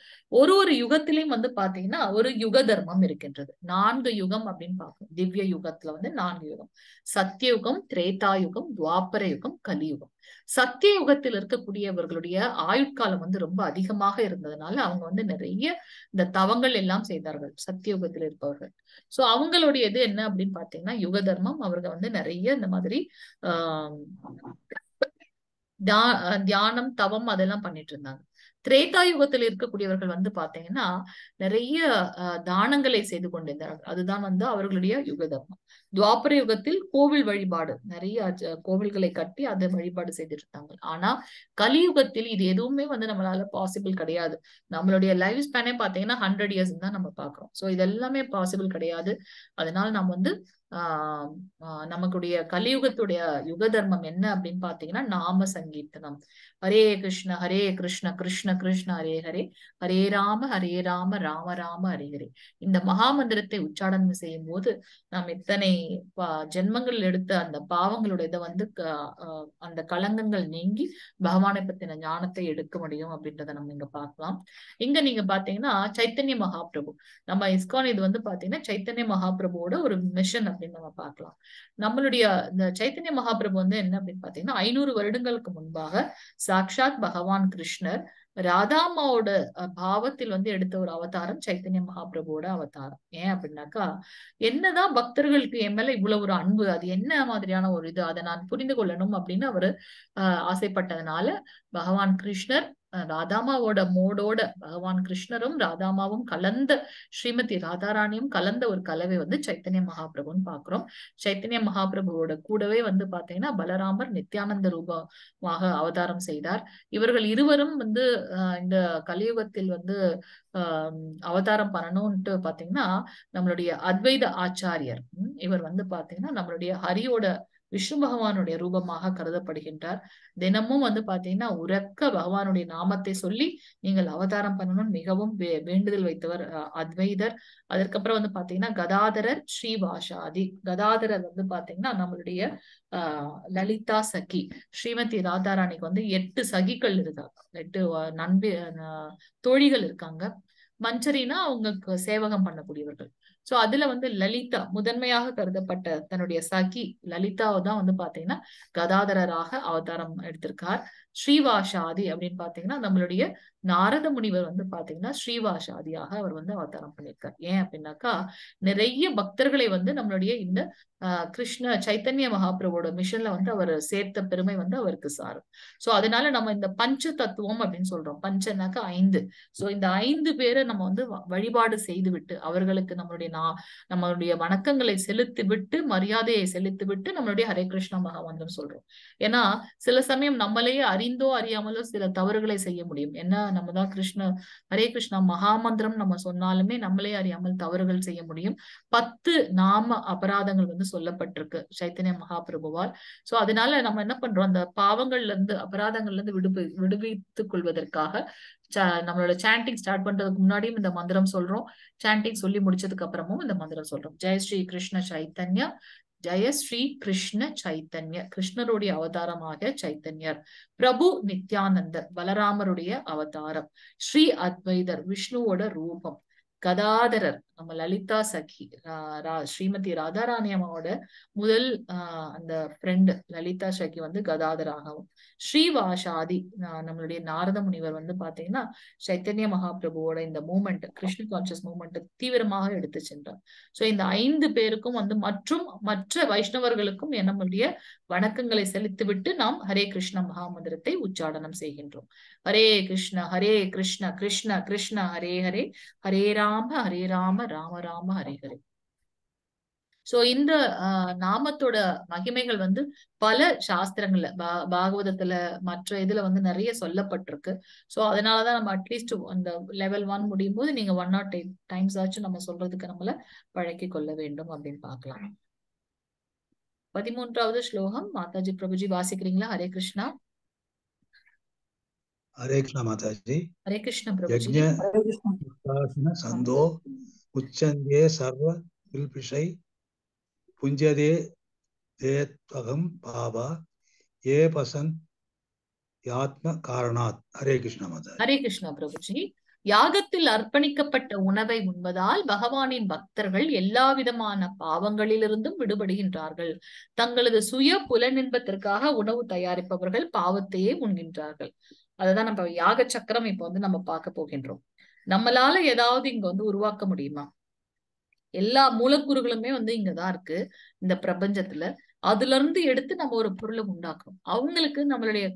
S2: ஒரு ஒரு யுகத்திலையும் வந்து பாத்தீங்கன்னா ஒரு யுக தர்மம் இருக்கின்றது நான்கு யுகம் அப்படின்னு பார்க்கணும் திவ்ய யுகத்துல வந்து நான்கு யுகம் சத்தியுகம் திரேதா யுகம் துவாபர யுகம் கலியுகம் சத்திய யுகத்தில் இருக்கக்கூடியவர்களுடைய ஆயுட்காலம் வந்து ரொம்ப அதிகமாக இருந்ததுனால அவங்க வந்து நிறைய இந்த தவங்கள் எல்லாம் செய்தார்கள் சத்தியயுகத்தில் இருப்பவர்கள் சோ அவங்களுடைய இது என்ன அப்படின்னு பாத்தீங்கன்னா யுக தர்மம் அவர்கள் வந்து நிறைய இந்த மாதிரி ஆஹ் தியானம் தவம் அதெல்லாம் பண்ணிட்டு இருந்தாங்க திரேதா யுகத்தில் இருக்கக்கூடியவர்கள் வந்து பாத்தீங்கன்னா நிறைய தானங்களை செய்து கொண்டிருந்தார்கள் அதுதான் வந்து அவர்களுடைய யுக தர்மம் துவாபர யுகத்தில் கோவில் வழிபாடு நிறைய கோவில்களை கட்டி அதை வழிபாடு செய்துட்டு இருந்தாங்க ஆனா கலியுகத்தில் இது எதுவுமே வந்து நம்மளால பாசிபிள் கிடையாது நம்மளுடைய லைஃப் ஸ்பேனே பாத்தீங்கன்னா ஹண்ட்ரட் இயர்ஸ் தான் நம்ம பாக்குறோம் சோ இது எல்லாமே பாசிபிள் கிடையாது அதனால நம்ம வந்து ஆஹ் நமக்குடைய கலியுகத்துடைய யுக தர்மம் என்ன அப்படின்னு பாத்தீங்கன்னா நாம சங்கீர்த்தனம் ஹரே கிருஷ்ண ஹரே கிருஷ்ண கிருஷ்ண கிருஷ்ண ஹரே ஹரே ஹரே ராம ஹரே ராம ராம ராம ஹரே ஹரே இந்த மகாமந்திரத்தை உச்சாடனம் செய்யும் போது நாம் இத்தனை ஜென்மங்கள் எடுத்த அந்த பாவங்களுடைய இதை வந்து அந்த கலங்கங்கள் நீங்கி பகவானை பத்தின ஞானத்தை எடுக்க முடியும் அப்படின்றத நம்ம இங்க பார்க்கலாம் இங்க நீங்க பாத்தீங்கன்னா சைத்தன்ய மகாபிரபு நம்ம இஸ்கான் இது வந்து பாத்தீங்கன்னா சைத்தன்ய மகாபிரபுவோட ஒரு மிஷன் அப்படின்னு நம்ம பார்க்கலாம் நம்மளுடைய இந்த சைத்தன்ய மகாபிரபு வந்து என்ன அப்படின்னு பாத்தீங்கன்னா ஐநூறு வருடங்களுக்கு முன்பாக சாக்ஷாத் பகவான் கிருஷ்ணர் ராதாமாவோட பாவத்தில் வந்து எடுத்த ஒரு அவதாரம் சைத்தன்ய மகாபிரபுவோட அவதாரம் ஏன் அப்படின்னாக்கா என்னதான் பக்தர்களுக்கு என் மேல இவ்வளவு ஒரு அன்பு அது என்ன மாதிரியான ஒரு இது அதை நான் புரிந்து கொள்ளணும் அப்படின்னு அவரு ஆஹ் ஆசைப்பட்டதுனால பகவான் கிருஷ்ணர் ராதாமாவோட மோடோட பகவான் கிருஷ்ணரும் ராதாமாவும் கலந்த ஸ்ரீமதி ராதாராணியும் கலந்த ஒரு கலவை வந்து சைத்தன்ய மகாபிரபுன்னு பாக்குறோம் சைத்தன்ய மகாபிரபுவோட கூடவே வந்து பாத்தீங்கன்னா பலராமர் நித்யானந்த ரூபமாக அவதாரம் செய்தார் இவர்கள் இருவரும் வந்து இந்த கலியுகத்தில் வந்து அவதாரம் பண்ணணும்ட்டு பாத்தீங்கன்னா நம்மளுடைய அத்வைத ஆச்சாரியர் இவர் வந்து பாத்தீங்கன்னா நம்மளுடைய ஹரியோட விஷ்ணு பகவானுடைய ரூபமாக கருதப்படுகின்றார் தினமும் வந்து பாத்தீங்கன்னா உறக்க பகவானுடைய நாமத்தை சொல்லி நீங்கள் அவதாரம் பண்ணணும் மிகவும் வேண்டுதல் வைத்தவர் அத்வைதர் அதற்கப்புறம் வந்து பாத்தீங்கன்னா கதாதரர் ஸ்ரீபாஷாதி கதாதரர் வந்து பாத்தீங்கன்னா நம்மளுடைய ஆஹ் லலிதா சகி ஸ்ரீமதி ராதாராணிக்கு வந்து எட்டு சகிகள் இருக்காங்க எட்டு நண்பி தோழிகள் இருக்காங்க மஞ்சரினா அவங்களுக்கு சேவகம் பண்ணக்கூடியவர்கள் சோ அதுல வந்து லலிதா முதன்மையாக கருதப்பட்ட தன்னுடைய சகி லலிதாவை தான் வந்து பாத்தீங்கன்னா கதாதரராக அவதாரம் எடுத்திருக்கார் ஸ்ரீவாஷாதி அப்படின்னு பாத்தீங்கன்னா நம்மளுடைய நாரத முனிவர் வந்து பாத்தீங்கன்னா ஸ்ரீவாஷாதியாக அவர் வந்து அவதாரம் பண்ணியிருக்கார் ஏன் அப்படின்னாக்கா நிறைய பக்தர்களை வந்து நம்மளுடைய இந்த ஆஹ் கிருஷ்ண சைத்தன்ய மகாபிரபோட மிஷன்ல வந்து அவர் சேர்த்த பெருமை வந்து அவருக்கு சாரும் சோ அதனால நம்ம இந்த பஞ்ச தத்துவம் அப்படின்னு சொல்றோம் பஞ்சனாக்கா ஐந்து சோ இந்த ஐந்து பேரை நம்ம வந்து வழிபாடு செய்து விட்டு அவர்களுக்கு நம்மளுடைய நா நம்மளுடைய வணக்கங்களை செலுத்தி விட்டு மரியாதையை செலுத்தி விட்டு நம்மளுடைய ஹரே கிருஷ்ண மகாமந்திரம் சொல்றோம் ஏன்னா சில சமயம் நம்மளையே அறி அறிந்தோ அறியாமலோ சில தவறுகளை செய்ய முடியும் என்ன நம்ம தான் கிருஷ்ண ஹரே கிருஷ்ணா மகாமந்திரம் நம்ம சொன்னாலுமே நம்மளே அறியாமல் தவறுகள் செய்ய முடியும் பத்து நாம அபராதங்கள் வந்து சொல்லப்பட்டிருக்கு சைத்தன்ய மகாபிரபுவால் சோ அதனால நம்ம என்ன பண்றோம் அந்த பாவங்கள்ல இருந்து அபராதங்கள்ல இருந்து விடுப்பு விடுவித்துக் கொள்வதற்காக நம்மளோட சாண்டிங் ஸ்டார்ட் பண்றதுக்கு முன்னாடியும் இந்த மந்திரம் சொல்றோம் சாண்டிங் சொல்லி முடிச்சதுக்கு அப்புறமும் இந்த மந்திரம் சொல்றோம் ஜெய் ஸ்ரீ கிருஷ்ண சைத்தன்யா ஸ்ரீ கிருஷ்ண சைத்தன்யர் கிருஷ்ணருடைய அவதாரமாக சைத்தன்யர் பிரபு நித்யானந்தர் பலராமருடைய அவதாரம் ஸ்ரீ அத்வைதர் விஷ்ணுவோட ரூபம் கதாதரர் நம்ம லலிதா சகி ஸ்ரீமதி ராதாராணி அம்மாவோட முதல் அந்த ஃப்ரெண்டு லலிதா சகி வந்து கதாதராகவும் ஸ்ரீவாஷாதி நம்மளுடைய நாரத முனிவர் வந்து பாத்தீங்கன்னா சைத்தன்ய மகாபிரபுவோட இந்த மூமெண்ட் கிருஷ்ண கான்சியஸ் மூமெண்ட் தீவிரமாக எடுத்து சென்றார் சோ இந்த ஐந்து பேருக்கும் வந்து மற்றும் மற்ற வைஷ்ணவர்களுக்கும் நம்முடைய வணக்கங்களை செலுத்தி விட்டு நாம் ஹரே கிருஷ்ண மகாமந்திரத்தை உச்சாடனம் செய்கின்றோம் ஹரே கிருஷ்ண ஹரே கிருஷ்ண கிருஷ்ண கிருஷ்ண ஹரே ஹரே ஹரே ராம் ராம ஹரி ராம ராம ராம ஹரி ஹரி சோ இந்த நாமத்தோட மகிமைகள் வந்து பல சாஸ்திரங்கள்ல பா பாகவதத்துல மற்ற இதுல வந்து நிறைய சொல்லப்பட்டிருக்கு சோ அதனாலதான் நம்ம அட்லீஸ்ட் அந்த லெவல் ஒன் முடியும் போது நீங்க ஒன் நாட் எயிட் டைம்ஸ் ஆச்சும் நம்ம சொல்றதுக்கு நம்மள பழக்கி கொள்ள வேண்டும் அப்படின்னு பாக்கலாம் பதிமூன்றாவது ஸ்லோகம் மாதாஜி பிரபுஜி வாசிக்கிறீங்களா ஹரே கிருஷ்ணா
S4: ஹரே કૃષ્ણ மாதாஜி சந்தோ உச்சந்தே சர்வ સંધો புஞ்சதே தேத்வகம் பாபா ஏ பசன் யாத்ம காரணாத் ஹரே கிருஷ்ண மாதா
S2: ஹரே கிருஷ்ண பிரபுஜி யாகத்தில் அர்ப்பணிக்கப்பட்ட உணவை உண்பதால் பகவானின் பக்தர்கள் எல்லா விதமான பாவங்களிலிருந்தும் விடுபடுகின்றார்கள் தங்களது சுய புலனின்பத்திற்காக உணவு தயாரிப்பவர்கள் பாவத்தையே உண்கின்றார்கள் அததான் நம்ம யாக சக்கரம் இப்ப வந்து நம்ம பார்க்க போகின்றோம் நம்மளால ஏதாவது இங்க வந்து உருவாக்க முடியுமா எல்லா மூலக்கூறுகளுமே வந்து இங்கதான் இருக்கு இந்த பிரபஞ்சத்துல அதுல இருந்து எடுத்து நம்ம ஒரு பொருளை உண்டாக்குறோம் அவங்களுக்கு நம்மளுடைய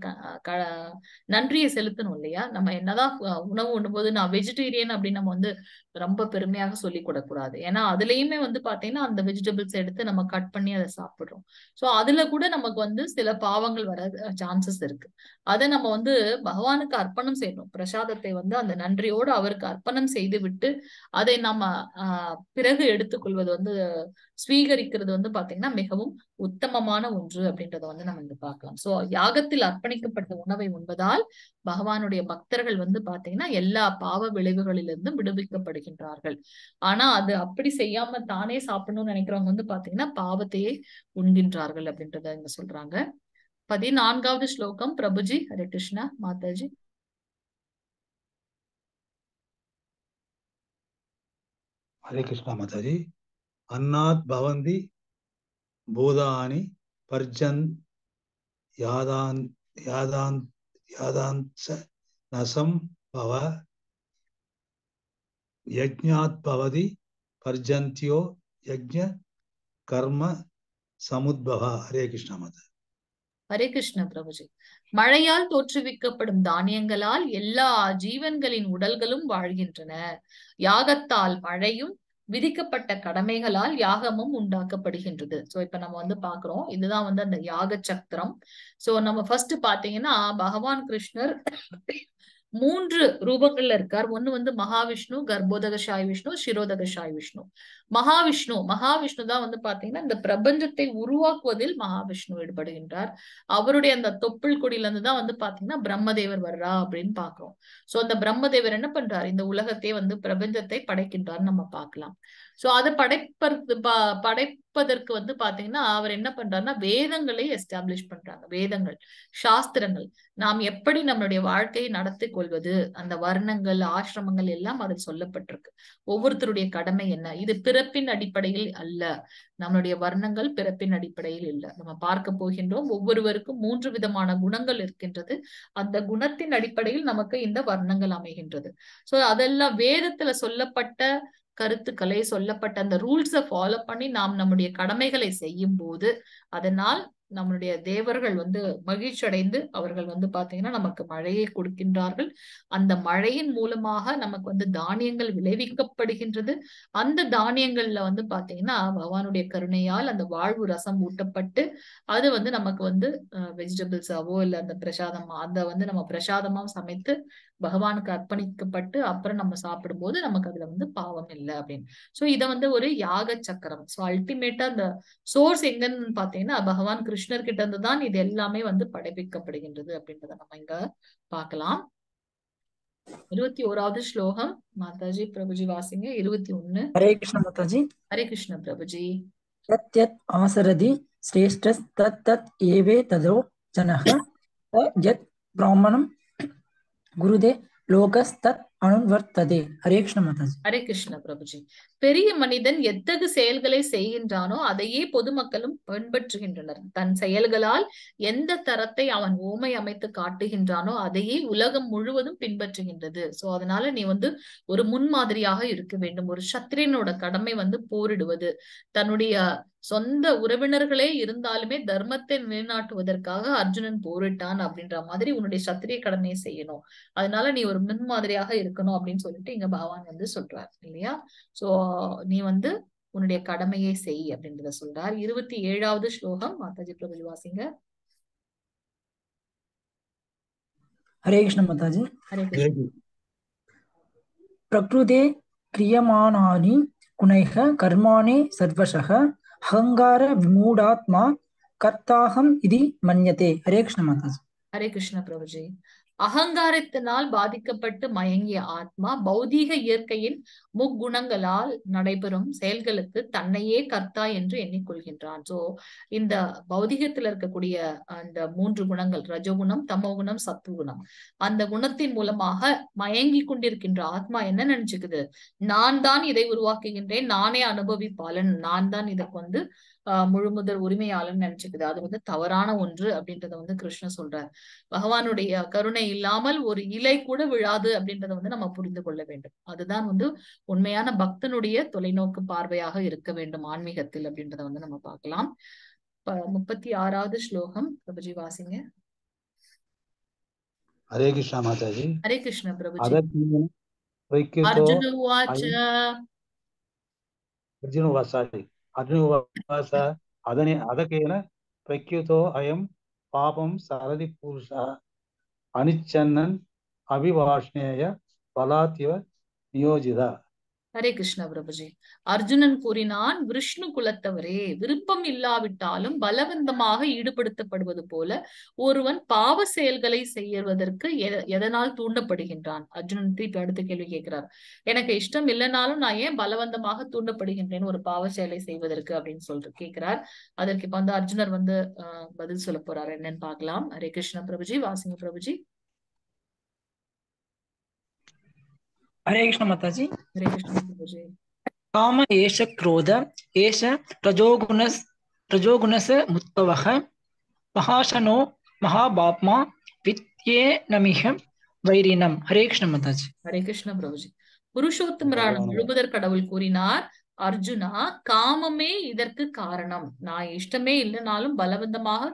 S2: நன்றியை செலுத்தணும் இல்லையா நம்ம என்னதான் உணவு உண்ணும்போது நான் வெஜிடேரியன் அப்படின்னு நம்ம வந்து ரொம்ப பெருமையாக சொல்லி கூடாது ஏன்னா அதுலயுமே வந்து பாத்தீங்கன்னா அந்த வெஜிடபிள்ஸ் எடுத்து நம்ம கட் பண்ணி அதை சாப்பிடுறோம் சோ அதுல கூட நமக்கு வந்து சில பாவங்கள் வர சான்சஸ் இருக்கு அதை நம்ம வந்து பகவானுக்கு அர்ப்பணம் செய்யணும் பிரசாதத்தை வந்து அந்த நன்றியோடு அவருக்கு அர்ப்பணம் செய்து விட்டு அதை நம்ம பிறகு எடுத்துக்கொள்வது வந்து ஸ்வீகரிக்கிறது வந்து பாத்தீங்கன்னா மிகவும் உத் உத்தமமான ஒன்று அப்படின்றத வந்து நம்ம இங்க பார்க்கலாம் சோ யாகத்தில் அர்ப்பணிக்கப்பட்ட உணவை உண்பதால் பகவானுடைய பக்தர்கள் வந்து பாத்தீங்கன்னா எல்லா பாவ விளைவுகளிலிருந்தும் விடுவிக்கப்படுகின்றார்கள் ஆனா அது அப்படி செய்யாம தானே சாப்பிடணும்னு நினைக்கிறவங்க வந்து பாத்தீங்கன்னா பாவத்தையே உண்கின்றார்கள் அப்படின்றத இங்க சொல்றாங்க பதினான்காவது ஸ்லோகம் பிரபுஜி ஹரே கிருஷ்ணா மாதாஜி
S4: ஹரே கிருஷ்ணா மாதாஜி அன்னாத் பவந்தி பூதானி பர்ஜன் யாதான் யாதான் யாதான்ச நசம் பவ யஜ்ஞாத் பவதி பர்ஜந்தியோ யஜ்ஞ கர்ம சமுத்பவா ஹரே கிருஷ்ணா மத
S2: ஹரே கிருஷ்ண பிரபுஜி மழையால் தோற்றுவிக்கப்படும் தானியங்களால் எல்லா ஜீவன்களின் உடல்களும் வாழ்கின்றன யாகத்தால் மழையும் விதிக்கப்பட்ட கடமைகளால் யாகமும் உண்டாக்கப்படுகின்றது சோ இப்ப நம்ம வந்து பாக்குறோம் இதுதான் வந்து அந்த யாக சக்கரம் சோ நம்ம ஃபர்ஸ்ட் பாத்தீங்கன்னா பகவான் கிருஷ்ணர் மூன்று ரூபங்கள்ல இருக்கார் ஒண்ணு வந்து மகாவிஷ்ணு கர்ப்போதக சாய் விஷ்ணு சிரோதக சாய் விஷ்ணு மகாவிஷ்ணு மகாவிஷ்ணு தான் வந்து பாத்தீங்கன்னா இந்த பிரபஞ்சத்தை உருவாக்குவதில் மகாவிஷ்ணு ஈடுபடுகின்றார் அவருடைய அந்த தொப்புள் குடியில இருந்து தான் வந்து பாத்தீங்கன்னா பிரம்மதேவர் வர்றா அப்படின்னு பாக்குறோம் சோ அந்த பிரம்மதேவர் என்ன பண்றாரு இந்த உலகத்தை வந்து பிரபஞ்சத்தை படைக்கின்றார் நம்ம பார்க்கலாம் சோ அதை படைப்பது படைப்பதற்கு வந்து பாத்தீங்கன்னா அவர் என்ன பண்றாருன்னா வேதங்களை எஸ்டாப்ளிஷ் பண்றாங்க வேதங்கள் சாஸ்திரங்கள் நாம் எப்படி நம்மளுடைய வாழ்க்கையை நடத்தி கொள்வது அந்த வர்ணங்கள் ஆசிரமங்கள் எல்லாம் அதில் சொல்லப்பட்டிருக்கு ஒவ்வொருத்தருடைய கடமை என்ன இது பிற பிறப்பின் அடிப்படையில் அல்ல நம்மளுடைய வர்ணங்கள் பிறப்பின் அடிப்படையில் இல்ல நம்ம பார்க்க போகின்றோம் ஒவ்வொருவருக்கும் மூன்று விதமான குணங்கள் இருக்கின்றது அந்த குணத்தின் அடிப்படையில் நமக்கு இந்த வர்ணங்கள் அமைகின்றது சோ அதெல்லாம் வேதத்துல சொல்லப்பட்ட கருத்துக்களை சொல்லப்பட்ட அந்த ரூல்ஸை ஃபாலோ பண்ணி நாம் நம்முடைய கடமைகளை செய்யும் போது அதனால் நம்மளுடைய தேவர்கள் வந்து மகிழ்ச்சி அடைந்து அவர்கள் வந்து பாத்தீங்கன்னா நமக்கு மழையை கொடுக்கின்றார்கள் அந்த மழையின் மூலமாக நமக்கு வந்து தானியங்கள் விளைவிக்கப்படுகின்றது அந்த தானியங்கள்ல வந்து பாத்தீங்கன்னா பகவானுடைய கருணையால் அந்த வாழ்வு ரசம் ஊட்டப்பட்டு அது வந்து நமக்கு வந்து வெஜிடபிள்ஸாவோ இல்ல அந்த பிரசாதமா அதை வந்து நம்ம பிரசாதமாவும் சமைத்து பகவானுக்கு அர்ப்பணிக்கப்பட்டு அப்புறம் நம்ம சாப்பிடும்போது நமக்கு அதுல வந்து பாவம் இல்லை அப்படின்னு சோ இதை வந்து ஒரு யாக சக்கரம் சோ அல்டிமேட்டா அந்த சோர்ஸ் எங்கன்னு பாத்தீங்கன்னா பகவான் கிருஷ்ணர் கிட்ட இருந்து தான் இது எல்லாமே வந்து படைப்பிக்கப்படுகின்றது அப்படின்றத நம்ம இங்க பார்க்கலாம் இருபத்தி ஓராவது ஸ்லோகம் மாதாஜி பிரபுஜி வாசிங்க இருபத்தி ஒண்ணு ஹரே கிருஷ்ண மாதாஜி ஹரே கிருஷ்ண பிரபுஜி
S1: தத் ஆசரதி ஸ்ரேஷ்ட தத் தத் ஏவே ததோ ஜனக யத் பிராமணம் குருதே லோகஸ்தத் அணுவர்த்ததே ஹரே கிருஷ்ண மாதாஜி
S2: ஹரே கிருஷ்ண பிரபுஜி பெரிய மனிதன் எத்தகு செயல்களை செய்கின்றானோ அதையே பொதுமக்களும் பின்பற்றுகின்றனர் தன் செயல்களால் எந்த தரத்தை அவன் ஓமை அமைத்து காட்டுகின்றானோ அதையே உலகம் முழுவதும் பின்பற்றுகின்றது சோ அதனால நீ வந்து ஒரு முன்மாதிரியாக இருக்க வேண்டும் ஒரு சத்திரியனோட கடமை வந்து போரிடுவது தன்னுடைய சொந்த உறவினர்களே இருந்தாலுமே தர்மத்தை நிலைநாட்டுவதற்காக அர்ஜுனன் போரிட்டான் அப்படின்ற மாதிரி உன்னுடைய சத்திரிய கடனை செய்யணும் அதனால நீ ஒரு மாதிரியாக இருக்கணும் அப்படின்னு சொல்லிட்டு இங்க பகவான் வந்து சொல்றார் இல்லையா சோ நீ வந்து உன்னுடைய கடமையை செய் அப்படின்றத சொல்றார் இருபத்தி ஏழாவது ஸ்லோகம் மாதாஜி பிரபுஜி வாசிங்க
S1: ஹரே கிருஷ்ண மாதாஜி ஹரே கிருஷ்ண பிரகிருதே கிரியமானானி குணைக கர்மானே சர்வசக अहंगार विमूढ़ात्मा कर्ताहम इति मन्यते हरे कृष्ण माता
S2: हरे कृष्ण प्रभु जी அகங்காரத்தினால் பாதிக்கப்பட்டு மயங்கிய ஆத்மா பௌதீக இயற்கையின் முக்குணங்களால் நடைபெறும் செயல்களுக்கு தன்னையே கர்த்தா என்று எண்ணிக்கொள்கின்றான் சோ இந்த பௌதிகத்துல இருக்கக்கூடிய அந்த மூன்று குணங்கள் ரஜகுணம் தமோகுணம் சத்துவகுணம் அந்த குணத்தின் மூலமாக மயங்கி கொண்டிருக்கின்ற ஆத்மா என்ன நினைச்சுக்குது நான் தான் இதை உருவாக்குகின்றேன் நானே அனுபவிப்பாளன் நான் தான் இதற்கு வந்து முழுமுதல் உரிமையாளன் நினைச்சுக்குது அது வந்து தவறான ஒன்று அப்படின்றத வந்து கிருஷ்ண சொல்றார் பகவானுடைய கருணை இல்லாமல் ஒரு இலை கூட விழாது அப்படின்றத வந்து நம்ம புரிந்து கொள்ள வேண்டும் அதுதான் வந்து உண்மையான பக்தனுடைய தொலைநோக்கு பார்வையாக இருக்க வேண்டும் ஆன்மீகத்தில் அப்படின்றத வந்து நம்ம பார்க்கலாம் முப்பத்தி ஆறாவது ஸ்லோகம் பிரபுஜி வாசிங்க
S4: ஹரே கிருஷ்ணா மாதாஜி
S2: ஹரே கிருஷ்ண பிரபுஜி அர்ஜுன உவாச்ச
S4: அர்ஜுன అర్జునువాస అదని అదకేన ప్రఖ్యుతో అయం పాపం సరది పురుష అనిచ్చన్నన్ అభివాష్ణేయ బలాతివ నియోజిత
S2: ஹரே கிருஷ்ண பிரபுஜி அர்ஜுனன் கூறினான் விஷ்ணு குலத்தவரே விருப்பம் இல்லாவிட்டாலும் பலவந்தமாக ஈடுபடுத்தப்படுவது போல ஒருவன் பாவ செயல்களை செய்யவதற்கு எதனால் தூண்டப்படுகின்றான் அர்ஜுனன் திருப்பி அடுத்த கேள்வி கேட்கிறார் எனக்கு இஷ்டம் இல்லைனாலும் நான் ஏன் பலவந்தமாக தூண்டப்படுகின்றேன் ஒரு பாவ செயலை செய்வதற்கு அப்படின்னு சொல்ற கேட்கிறார் அதற்கு இப்ப வந்து அர்ஜுனர் வந்து பதில் சொல்ல போறாரு என்னன்னு பாக்கலாம் ஹரே கிருஷ்ண பிரபுஜி வாசிங்க பிரபுஜி
S1: ஹரே கிருஷ்ண மாதாஜி ஹரே कृष्ण காம ஏஷ क्रोध ஏஷ பிரஜோகுண பிரஜோகுணச முத்தவக மகாசனோ மகாபாப்மா வித்யே நமிக வைரினம் ஹரே கிருஷ்ண மாதாஜி
S2: ஹரே கிருஷ்ண பிரபுஜி புருஷோத்தமரான முழுவதர் கடவுள் கூறினார் அர்ஜுனா காமமே இதற்கு காரணம் நான் இஷ்டமே இல்லைனாலும் பலவந்தமாக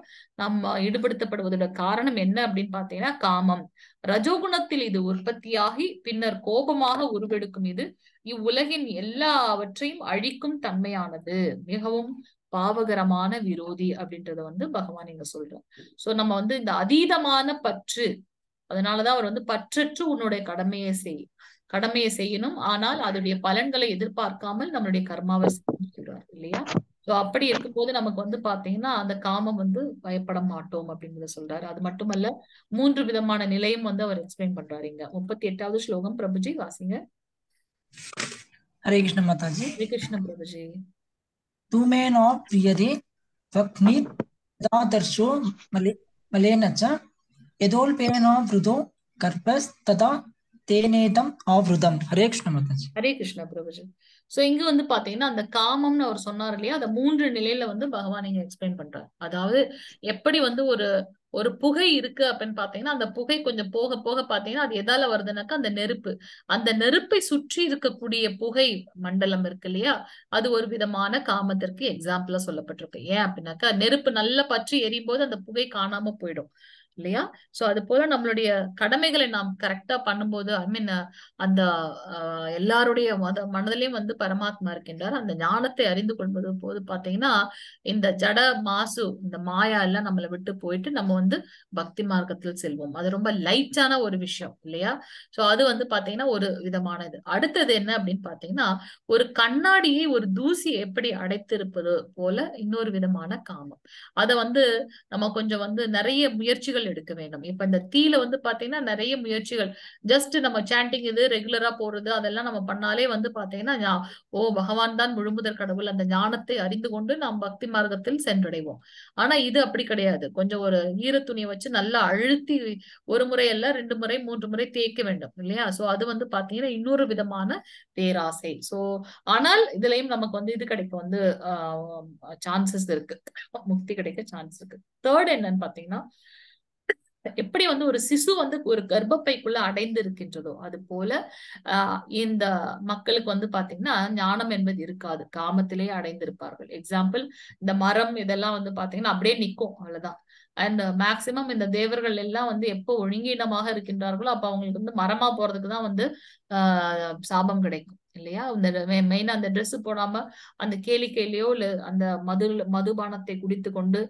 S2: நம்ம ஈடுபடுத்தப்படுவதோட காரணம் என்ன அப்படின்னு பாத்தீங்கன்னா காமம் ரஜோகுணத்தில் இது உற்பத்தியாகி பின்னர் கோபமாக உருவெடுக்கும் இது இவ்வுலகின் எல்லாவற்றையும் அழிக்கும் தன்மையானது மிகவும் பாவகரமான விரோதி அப்படின்றத வந்து பகவான் இங்க சொல்றோம் சோ நம்ம வந்து இந்த அதீதமான பற்று அதனாலதான் அவர் வந்து பற்றற்று உன்னுடைய கடமையை செய் கடமையை செய்யணும் ஆனால் அதோடைய பலன்களை எதிர்பார்க்காமல் நம்மளுடைய கர்மாவை செய்யணும் இல்லையா ஸோ அப்படி இருக்கும்போது நமக்கு வந்து பாத்தீங்கன்னா அந்த காமம் வந்து பயப்பட மாட்டோம் அப்படிங்கிறத சொல்றாரு அது மட்டுமல்ல மூன்று விதமான நிலையும் வந்து அவர் எக்ஸ்பிளைன் பண்றாரு இங்க முப்பத்தி எட்டாவது ஸ்லோகம் பிரபுஜி வாசிங்க
S1: ஹரே கிருஷ்ண மாதாஜி ஹரே
S2: கிருஷ்ண பிரபுஜி
S1: தூமே நோ பிரியதே வக்னி தாதர்ஷோ மலே மலேனச்ச எதோல்பேனோ விருதோ கர்ப்பஸ் ததா தேனேதம் ஆவ்ருதம் ஹரே கிருஷ்ண
S2: மாதாஜி ஹரே கிருஷ்ண பிரபுஜி சோ இங்க வந்து பாத்தீங்கன்னா அந்த காமம்னு அவர் சொன்னார் இல்லையா அந்த மூன்று நிலையில வந்து பகவான் இங்க எக்ஸ்பிளைன் பண்றாரு அதாவது எப்படி வந்து ஒரு ஒரு புகை இருக்கு அப்படின்னு பாத்தீங்கன்னா அந்த புகை கொஞ்சம் போக போக பாத்தீங்கன்னா அது எதால வருதுனாக்கா அந்த நெருப்பு அந்த நெருப்பை சுற்றி இருக்கக்கூடிய புகை மண்டலம் இருக்கு இல்லையா அது ஒரு விதமான காமத்திற்கு எக்ஸாம்பிளா சொல்லப்பட்டிருக்கு ஏன் அப்படின்னாக்கா நெருப்பு நல்லா பற்றி எரியும் போது அந்த புகை காணாம போயிடும் இல்லையா சோ அது போல நம்மளுடைய கடமைகளை நாம் கரெக்டா பண்ணும்போது ஐ மீன் அந்த எல்லாருடைய மத மனதிலையும் வந்து பரமாத்மா இருக்கின்றார் அந்த ஞானத்தை அறிந்து கொள்வது போது பாத்தீங்கன்னா இந்த ஜட மாசு இந்த மாயா எல்லாம் நம்மளை விட்டு போயிட்டு நம்ம வந்து பக்தி மார்க்கத்தில் செல்வோம் அது ரொம்ப லைட்டான ஒரு விஷயம் இல்லையா சோ அது வந்து பாத்தீங்கன்னா ஒரு விதமான இது அடுத்தது என்ன அப்படின்னு பாத்தீங்கன்னா ஒரு கண்ணாடியை ஒரு தூசி எப்படி அடைத்திருப்பது போல இன்னொரு விதமான காமம் அதை வந்து நம்ம கொஞ்சம் வந்து நிறைய முயற்சிகள் முயற்சிகள் எடுக்க வேண்டும் இப்ப இந்த தீல வந்து பாத்தீங்கன்னா நிறைய முயற்சிகள் ஜஸ்ட் நம்ம சாண்டிங் இது ரெகுலரா போறது அதெல்லாம் நம்ம பண்ணாலே வந்து பாத்தீங்கன்னா ஓ பகவான் தான் முழுமுதற் கடவுள் அந்த ஞானத்தை அறிந்து கொண்டு நாம் பக்தி மார்க்கத்தில் சென்றடைவோம் ஆனா இது அப்படி கிடையாது கொஞ்சம் ஒரு ஈர துணியை வச்சு நல்லா அழுத்தி ஒரு முறை அல்ல ரெண்டு முறை மூன்று முறை தேய்க்க வேண்டும் இல்லையா சோ அது வந்து பாத்தீங்கன்னா இன்னொரு விதமான பேராசை சோ ஆனால் இதுலயும் நமக்கு வந்து இது கிடைக்க வந்து சான்சஸ் இருக்கு முக்தி கிடைக்க சான்ஸ் இருக்கு தேர்ட் என்னன்னு பாத்தீங்கன்னா எப்படி வந்து ஒரு சிசு வந்து ஒரு கர்ப்பப்பைக்குள்ள அடைந்து இருக்கின்றதோ அது போல ஆஹ் இந்த மக்களுக்கு வந்து பாத்தீங்கன்னா ஞானம் என்பது இருக்காது காமத்திலேயே அடைந்திருப்பார்கள் எக்ஸாம்பிள் இந்த மரம் இதெல்லாம் வந்து பாத்தீங்கன்னா அப்படியே நிக்கும் அவ்வளவுதான் அண்ட் மேக்சிமம் இந்த தேவர்கள் எல்லாம் வந்து எப்போ ஒழுங்கீனமாக இருக்கின்றார்களோ அப்ப அவங்களுக்கு வந்து மரமா போறதுக்கு தான் வந்து ஆஹ் சாபம் கிடைக்கும் இல்லையா அந்த மெயினா அந்த ட்ரெஸ் போடாம அந்த கேளிக்கையிலயோ இல்ல அந்த மது மதுபானத்தை குடித்து கொண்டு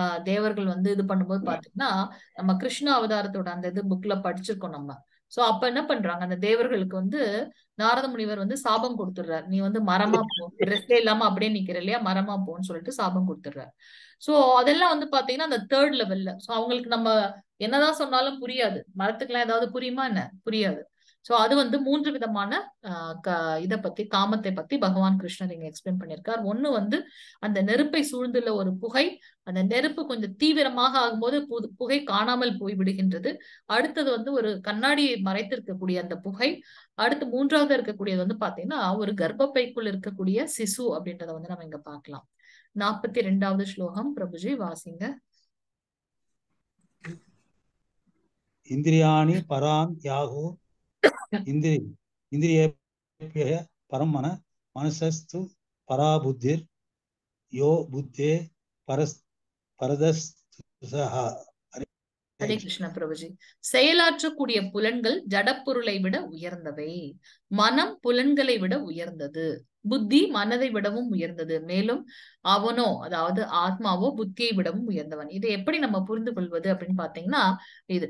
S2: அஹ் தேவர்கள் வந்து இது பண்ணும்போது பாத்தீங்கன்னா நம்ம கிருஷ்ண அவதாரத்தோட அந்த இது புக்ல படிச்சிருக்கோம் நம்ம சோ அப்ப என்ன பண்றாங்க அந்த தேவர்களுக்கு வந்து நாரத முனிவர் வந்து சாபம் கொடுத்துடுறாரு நீ வந்து மரமா போ ட்ரெஸ்ஸே இல்லாம அப்படியே நிக்கிற இல்லையா மரமா போன்னு சொல்லிட்டு சாபம் கொடுத்துடுறாரு சோ அதெல்லாம் வந்து பாத்தீங்கன்னா அந்த தேர்ட் லெவல்ல சோ அவங்களுக்கு நம்ம என்னதான் சொன்னாலும் புரியாது மரத்துக்கு எல்லாம் ஏதாவது புரியுமா என்ன புரியாது சோ அது வந்து மூன்று விதமான இதை பத்தி காமத்தை பத்தி பகவான் கிருஷ்ணர் இங்க எக்ஸ்பிளைன் பண்ணியிருக்கார் ஒண்ணு வந்து அந்த நெருப்பை சூழ்ந்துள்ள ஒரு புகை அந்த நெருப்பு கொஞ்சம் தீவிரமாக ஆகும்போது புது புகை காணாமல் போய் விடுகின்றது அடுத்தது வந்து ஒரு கண்ணாடியை மறைத்திருக்கக்கூடிய அந்த புகை அடுத்து மூன்றாவது இருக்கக்கூடியது வந்து பாத்தீங்கன்னா ஒரு கர்ப்பப்பைக்குள் இருக்கக்கூடிய சிசு அப்படின்றத வந்து நம்ம இங்க பாக்கலாம் நாற்பத்தி ரெண்டாவது ஸ்லோகம் பிரபுஜி வாசிங்க
S4: இந்திரியாணி பராம் யாகு இந்திரி இந்திரிய பரமன மனசஸ்து பராபுத்திர் யோ புத்தே பரஸ் பரதஸ்துசஹா
S2: ஹரே கிருஷ்ண பிரபுஜி செயலாற்றக்கூடிய புலன்கள் ஜடப்பொருளை விட உயர்ந்தவை மனம் புலன்களை விட உயர்ந்தது புத்தி மனதை விடவும் உயர்ந்தது மேலும் அவனோ அதாவது ஆத்மாவோ புத்தியை விடவும் உயர்ந்தவன் இதை எப்படி நம்ம புரிந்து கொள்வது அப்படின்னு பாத்தீங்கன்னா இது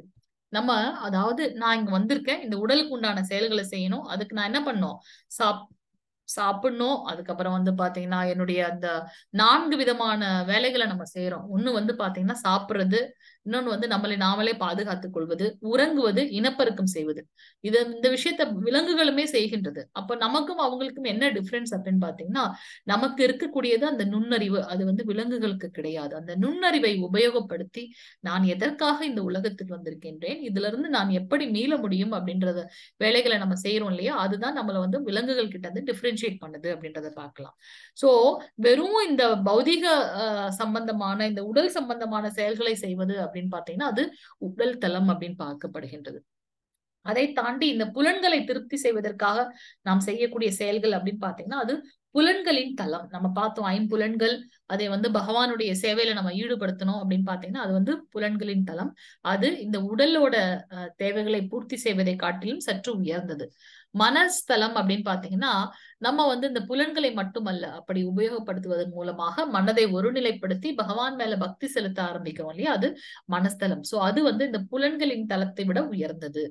S2: நம்ம அதாவது நான் இங்க வந்திருக்கேன் இந்த உடலுக்கு உண்டான செயல்களை செய்யணும் அதுக்கு நான் என்ன பண்ணும் சாப் சாப்பிடணும் அதுக்கப்புறம் வந்து பாத்தீங்கன்னா என்னுடைய அந்த நான்கு விதமான வேலைகளை நம்ம செய்யறோம் ஒண்ணு வந்து பாத்தீங்கன்னா சாப்பிடுறது இன்னொன்னு வந்து நம்மளை நாமளே பாதுகாத்துக் கொள்வது உறங்குவது இனப்பெருக்கம் செய்வது இது இந்த விஷயத்த விலங்குகளுமே செய்கின்றது அப்ப நமக்கும் அவங்களுக்கும் என்ன டிஃப்ரென்ஸ் அப்படின்னு பாத்தீங்கன்னா நமக்கு இருக்கக்கூடியது அந்த நுண்ணறிவு அது வந்து விலங்குகளுக்கு கிடையாது அந்த நுண்ணறிவை உபயோகப்படுத்தி நான் எதற்காக இந்த உலகத்துக்கு வந்திருக்கின்றேன் இதுல இருந்து நான் எப்படி மீள முடியும் அப்படின்றத வேலைகளை நம்ம செய்யறோம் இல்லையா அதுதான் நம்மள வந்து விலங்குகள் கிட்ட வந்து டிஃபரன்ஷியேட் பண்ணுது அப்படின்றத பார்க்கலாம் சோ வெறும் இந்த பௌதிக சம்பந்தமான இந்த உடல் சம்பந்தமான செயல்களை செய்வது அப்படின்னு பார்த்தீங்கன்னா அது உடல் தளம் அப்படின்னு பார்க்கப்படுகின்றது அதை தாண்டி இந்த புலன்களை திருப்தி செய்வதற்காக நாம் செய்யக்கூடிய செயல்கள் அப்படின்னு பாத்தீங்கன்னா அது புலன்களின் தளம் நம்ம பார்த்தோம் ஐம்புலன்கள் அதை வந்து பகவானுடைய சேவையில நம்ம ஈடுபடுத்தணும் அப்படின்னு பாத்தீங்கன்னா அது வந்து புலன்களின் தளம் அது இந்த உடலோட தேவைகளை பூர்த்தி செய்வதை காட்டிலும் சற்று உயர்ந்தது மனஸ்தலம் அப்படின்னு பாத்தீங்கன்னா நம்ம வந்து இந்த புலன்களை மட்டுமல்ல அப்படி உபயோகப்படுத்துவதன் மூலமாக மனதை ஒருநிலைப்படுத்தி பகவான் மேல பக்தி செலுத்த ஆரம்பிக்கிறோம் இல்லையா அது மனஸ்தலம் சோ அது வந்து இந்த புலன்களின் தளத்தை விட உயர்ந்தது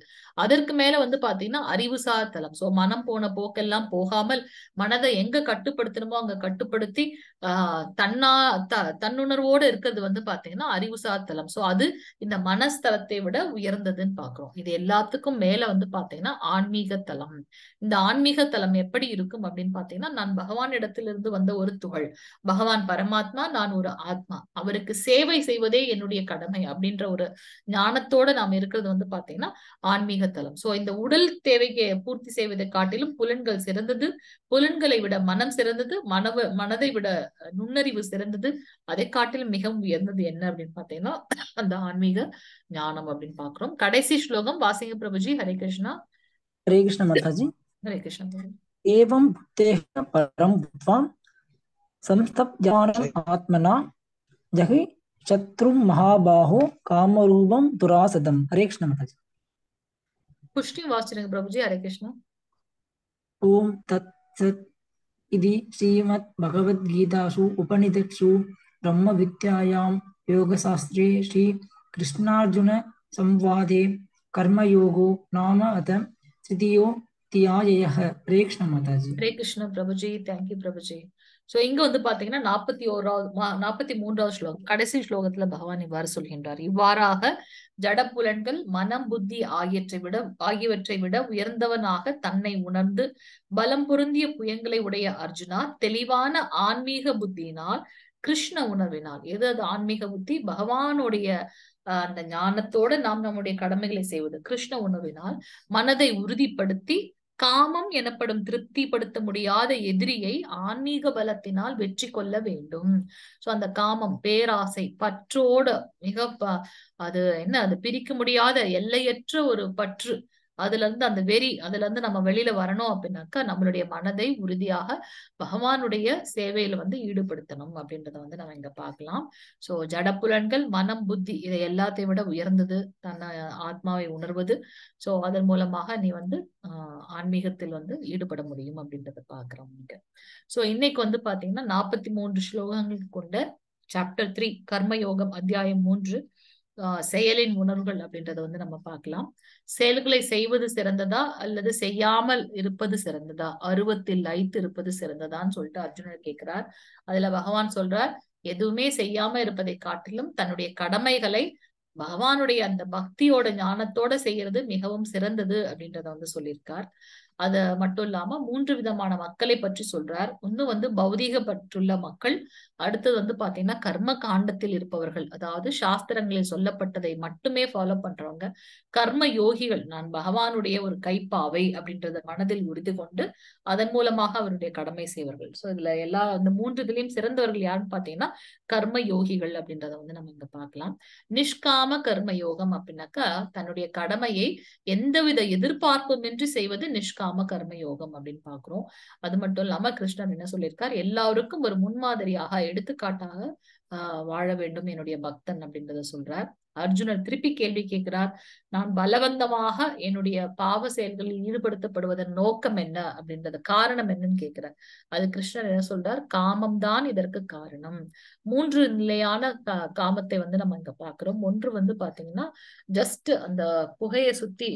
S2: அதற்கு மேல வந்து பாத்தீங்கன்னா அறிவுசார் தலம் சோ மனம் போன போக்கெல்லாம் போகாமல் மனதை எங்க கட்டுப்படுத்தணுமோ அங்க கட்டுப்படுத்தி ஆஹ் தன்னா த தன்னுணர்வோடு இருக்கிறது வந்து பாத்தீங்கன்னா அறிவுசார் தலம் சோ அது இந்த மனஸ்தலத்தை விட உயர்ந்ததுன்னு பாக்குறோம் இது எல்லாத்துக்கும் மேல வந்து பாத்தீங்கன்னா ஆன்மீக தலம் இந்த ஆன்மீக தலம் எப்படி இருக்கும் அப்படின்னு பாத்தீங்கன்னா நான் பகவான் இடத்திலிருந்து வந்த ஒரு துகள் பகவான் பரமாத்மா நான் ஒரு ஆத்மா அவருக்கு சேவை செய்வதே என்னுடைய கடமை அப்படின்ற ஒரு ஞானத்தோட நாம் இருக்கிறது வந்து பாத்தீங்கன்னா ஆன்மீக தலம் சோ இந்த உடல் தேவைக்கு பூர்த்தி செய்வதை காட்டிலும் புலன்கள் சிறந்தது புலன்களை விட மனம் சிறந்தது மனவ மனதை விட நுண்ணறிவு சிறந்தது அதை காட்டிலும் மிகவும் உயர்ந்தது என்ன அப்படின்னு பாத்தீங்கன்னா அந்த ஆன்மீக ஞானம் அப்படின்னு பாக்குறோம் கடைசி ஸ்லோகம் வாசிங்க பிரபுஜி ஹரே கிருஷ்ணா
S1: ஹரே கிருஷ்ண மட்டாஜி ஹரே கிருஷ்ணா एवं बुद्धेः परं बुद्ध्वा संस्थप्यमानम् आत्मना जहि शत्रुं महाबाहो कामरूपं दुरासदं हरे कृष्ण महाराज
S2: पुष्टिं वाचनं
S1: श्रीमद्भगवद्गीतासु उपनिषत्सु ब्रह्म विद्यायां योगशास्त्रे संवादे कर्मयोगो नाम अथ तृतीयोऽध्यायः हरे कृष्ण माताजी हरे
S2: कृष्ण प्रभुजी थैंक यू प्रभुजी சோ இங்க வந்து பாத்தீங்கன்னா நாற்பத்தி ஓராவது நாற்பத்தி மூன்றாவது ஸ்லோகம் கடைசி ஸ்லோகத்துல பகவான் இவ்வாறு சொல்கின்றார் இவ்வாறாக ஜடப்புலன்கள் மனம் புத்தி ஆகியற்றை விட ஆகியவற்றை விட உயர்ந்தவனாக தன்னை உணர்ந்து பலம் பொருந்திய புயங்களை உடைய அர்ஜுனா தெளிவான ஆன்மீக புத்தியினால் கிருஷ்ண உணர்வினால் எது அது ஆன்மீக புத்தி பகவானுடைய அந்த ஞானத்தோட நாம் நம்முடைய கடமைகளை செய்வது கிருஷ்ண உணர்வினால் மனதை உறுதிப்படுத்தி காமம் எனப்படும் திருப்திப்படுத்த முடியாத எதிரியை ஆன்மீக பலத்தினால் வெற்றி கொள்ள வேண்டும் சோ அந்த காமம் பேராசை பற்றோட மிக அது என்ன அது பிரிக்க முடியாத எல்லையற்ற ஒரு பற்று அதுல இருந்து அந்த வெறி அதுல இருந்து நம்ம வெளியில வரணும் அப்படின்னாக்கா நம்மளுடைய மனதை உறுதியாக பகவானுடைய சேவையில வந்து ஈடுபடுத்தணும் அப்படின்றத வந்து நம்ம இங்க பார்க்கலாம் சோ ஜடப்புலன்கள் மனம் புத்தி இதை எல்லாத்தையும் விட உயர்ந்தது தன்னை ஆத்மாவை உணர்வது சோ அதன் மூலமாக நீ வந்து ஆன்மீகத்தில் வந்து ஈடுபட முடியும் அப்படின்றத பாக்குறோம் இங்க சோ இன்னைக்கு வந்து பாத்தீங்கன்னா நாற்பத்தி மூன்று ஸ்லோகங்கள் கொண்ட சாப்டர் த்ரீ கர்மயோகம் அத்தியாயம் மூன்று செயலின் உணர்வுகள் அப்படின்றத வந்து நம்ம பார்க்கலாம் செயல்களை செய்வது சிறந்ததா அல்லது செய்யாமல் இருப்பது சிறந்ததா அருவத்தில் லைத்து இருப்பது சிறந்ததான்னு சொல்லிட்டு அர்ஜுனர் கேட்கிறார் அதுல பகவான் சொல்றார் எதுவுமே செய்யாம இருப்பதை காட்டிலும் தன்னுடைய கடமைகளை பகவானுடைய அந்த பக்தியோட ஞானத்தோட செய்யறது மிகவும் சிறந்தது அப்படின்றத வந்து சொல்லியிருக்கார் அது மட்டும் இல்லாம மூன்று விதமான மக்களை பற்றி சொல்றார் ஒன்னு வந்து பௌதீக பற்றுள்ள மக்கள் அடுத்தது வந்து பாத்தீங்கன்னா கர்ம காண்டத்தில் இருப்பவர்கள் அதாவது சாஸ்திரங்களில் சொல்லப்பட்டதை மட்டுமே ஃபாலோ பண்றவங்க கர்ம யோகிகள் நான் பகவானுடைய ஒரு கைப்பாவை அப்படின்றத மனதில் உறுதி கொண்டு அதன் மூலமாக அவருடைய கடமை செய்வார்கள் சோ இதுல எல்லா அந்த மூன்று இதுலயும் சிறந்தவர்கள் யாருன்னு பாத்தீங்கன்னா கர்ம யோகிகள் அப்படின்றத வந்து நம்ம இங்க பார்க்கலாம் நிஷ்காம கர்ம யோகம் அப்படின்னாக்கா தன்னுடைய கடமையை எந்தவித எதிர்பார்ப்புமின்றி செய்வது நிஷ்காம காம கர்ம யோகம் அப்படின்னு பாக்குறோம் அது மட்டும் இல்லாம கிருஷ்ணர் என்ன சொல்லியிருக்கார் எல்லாருக்கும் ஒரு முன்மாதிரியாக எடுத்துக்காட்டாக வாழ வேண்டும் என்னுடைய பக்தன் அப்படின்றத சொல்றார் அர்ஜுனர் திருப்பி கேள்வி கேட்கிறார் நான் பலவந்தமாக என்னுடைய பாவ செயல்களில் ஈடுபடுத்தப்படுவதன் நோக்கம் என்ன அப்படின்றது காரணம் என்னன்னு கேட்கிறார் அது கிருஷ்ணர் என்ன சொல்றார் காமம் தான் இதற்கு காரணம் மூன்று நிலையான காமத்தை வந்து நம்ம இங்க பாக்குறோம் ஒன்று வந்து பாத்தீங்கன்னா ஜஸ்ட் அந்த புகையை சுத்தி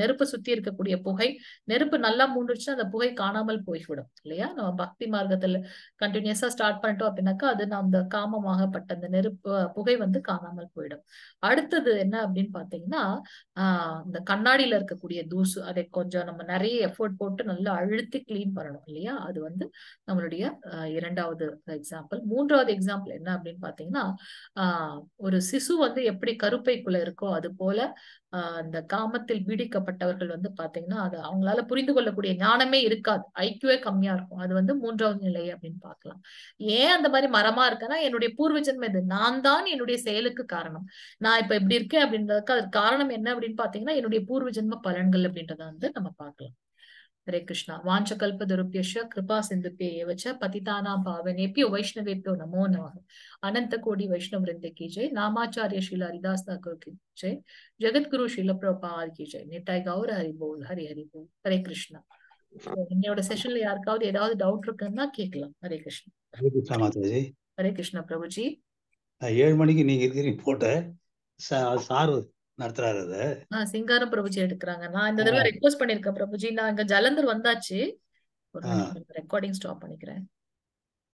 S2: நெருப்பு சுத்தி இருக்கக்கூடிய புகை நெருப்பு நல்லா மூன்றுச்சுன்னா அந்த புகை காணாமல் போய்விடும் இல்லையா நம்ம பக்தி மார்க்கத்துல கண்டினியூஸா ஸ்டார்ட் பண்ணிட்டோம் அப்படின்னாக்கா அது நான் அந்த காமமாகப்பட்ட அந்த நெருப்பு புகை வந்து காணாமல் போயிடும் அடுத்தது என்ன அப்படின்னு பாத்தீங்கன்னா ஆஹ் இந்த கண்ணாடியில இருக்கக்கூடிய தூசு அதை கொஞ்சம் நம்ம நிறைய எஃபோர்ட் போட்டு நல்லா அழுத்தி கிளீன் பண்ணணும் இல்லையா அது வந்து நம்மளுடைய இரண்டாவது எக்ஸாம்பிள் மூன்றாவது எக்ஸாம்பிள் என்ன அப்படின்னு பாத்தீங்கன்னா ஆஹ் ஒரு சிசு வந்து எப்படி கருப்பைக்குள்ள இருக்கோ அது போல அந்த காமத்தில் பீடிக்கப்பட்டவர்கள் வந்து பாத்தீங்கன்னா அது அவங்களால புரிந்து கொள்ளக்கூடிய ஞானமே இருக்காது ஐக்கியவே கம்மியா இருக்கும் அது வந்து மூன்றாவது நிலை அப்படின்னு பாக்கலாம் ஏன் அந்த மாதிரி மரமா இருக்கேன்னா என்னுடைய பூர்வ ஜென்ம இது நான் தான் என்னுடைய செயலுக்கு காரணம் நான் இப்ப இப்படி இருக்கேன் அப்படின்றதுக்கு அதுக்கு காரணம் என்ன அப்படின்னு பாத்தீங்கன்னா என்னுடைய பூர்வ ஜென்ம பலன்கள் அப்படின்றத வந்து நம்ம பார்க்கலாம் ஹரே கிருஷ்ணா வாஞ்சகல்ப துருப்பியஷ கிருபா சிந்துப்பிய ஏவச்ச பதிதானா பாவனேப்பிய வைஷ்ணவேப்பியோ நமோ நமக அனந்த கோடி வைஷ்ணவ விருந்த கி ஜெய் நாமாச்சாரிய ஸ்ரீல ஹரிதாஸ் தாக்கூர் கி ஜெய் ஜெகத்குரு ஸ்ரீல பிரபாத் ஜெய் நிட்டாய் கௌர் ஹரி போல் ஹரி ஹரி போல் ஹரே கிருஷ்ணா என்னோட செஷன்ல யாருக்காவது ஏதாவது டவுட் இருக்குன்னா கேட்கலாம் ஹரே
S4: கிருஷ்ணா
S2: ஹரே கிருஷ்ணா பிரபுஜி
S4: ஏழு மணிக்கு நீங்க போட்ட சார் நடத்துறாரு அது
S2: ஆஹ் சிங்காரம் பிரபுஜி எடுக்கிறாங்க நான் இந்த தடவை ரெக்வஸ்ட் பண்ணிருக்கேன் பிரபுஜி நான் இங்க ஜலந்தர் வந்தாச்சு ஒரு ரெக்கார்டிங் ஸ்டாப் பண்ணிக்கிறேன்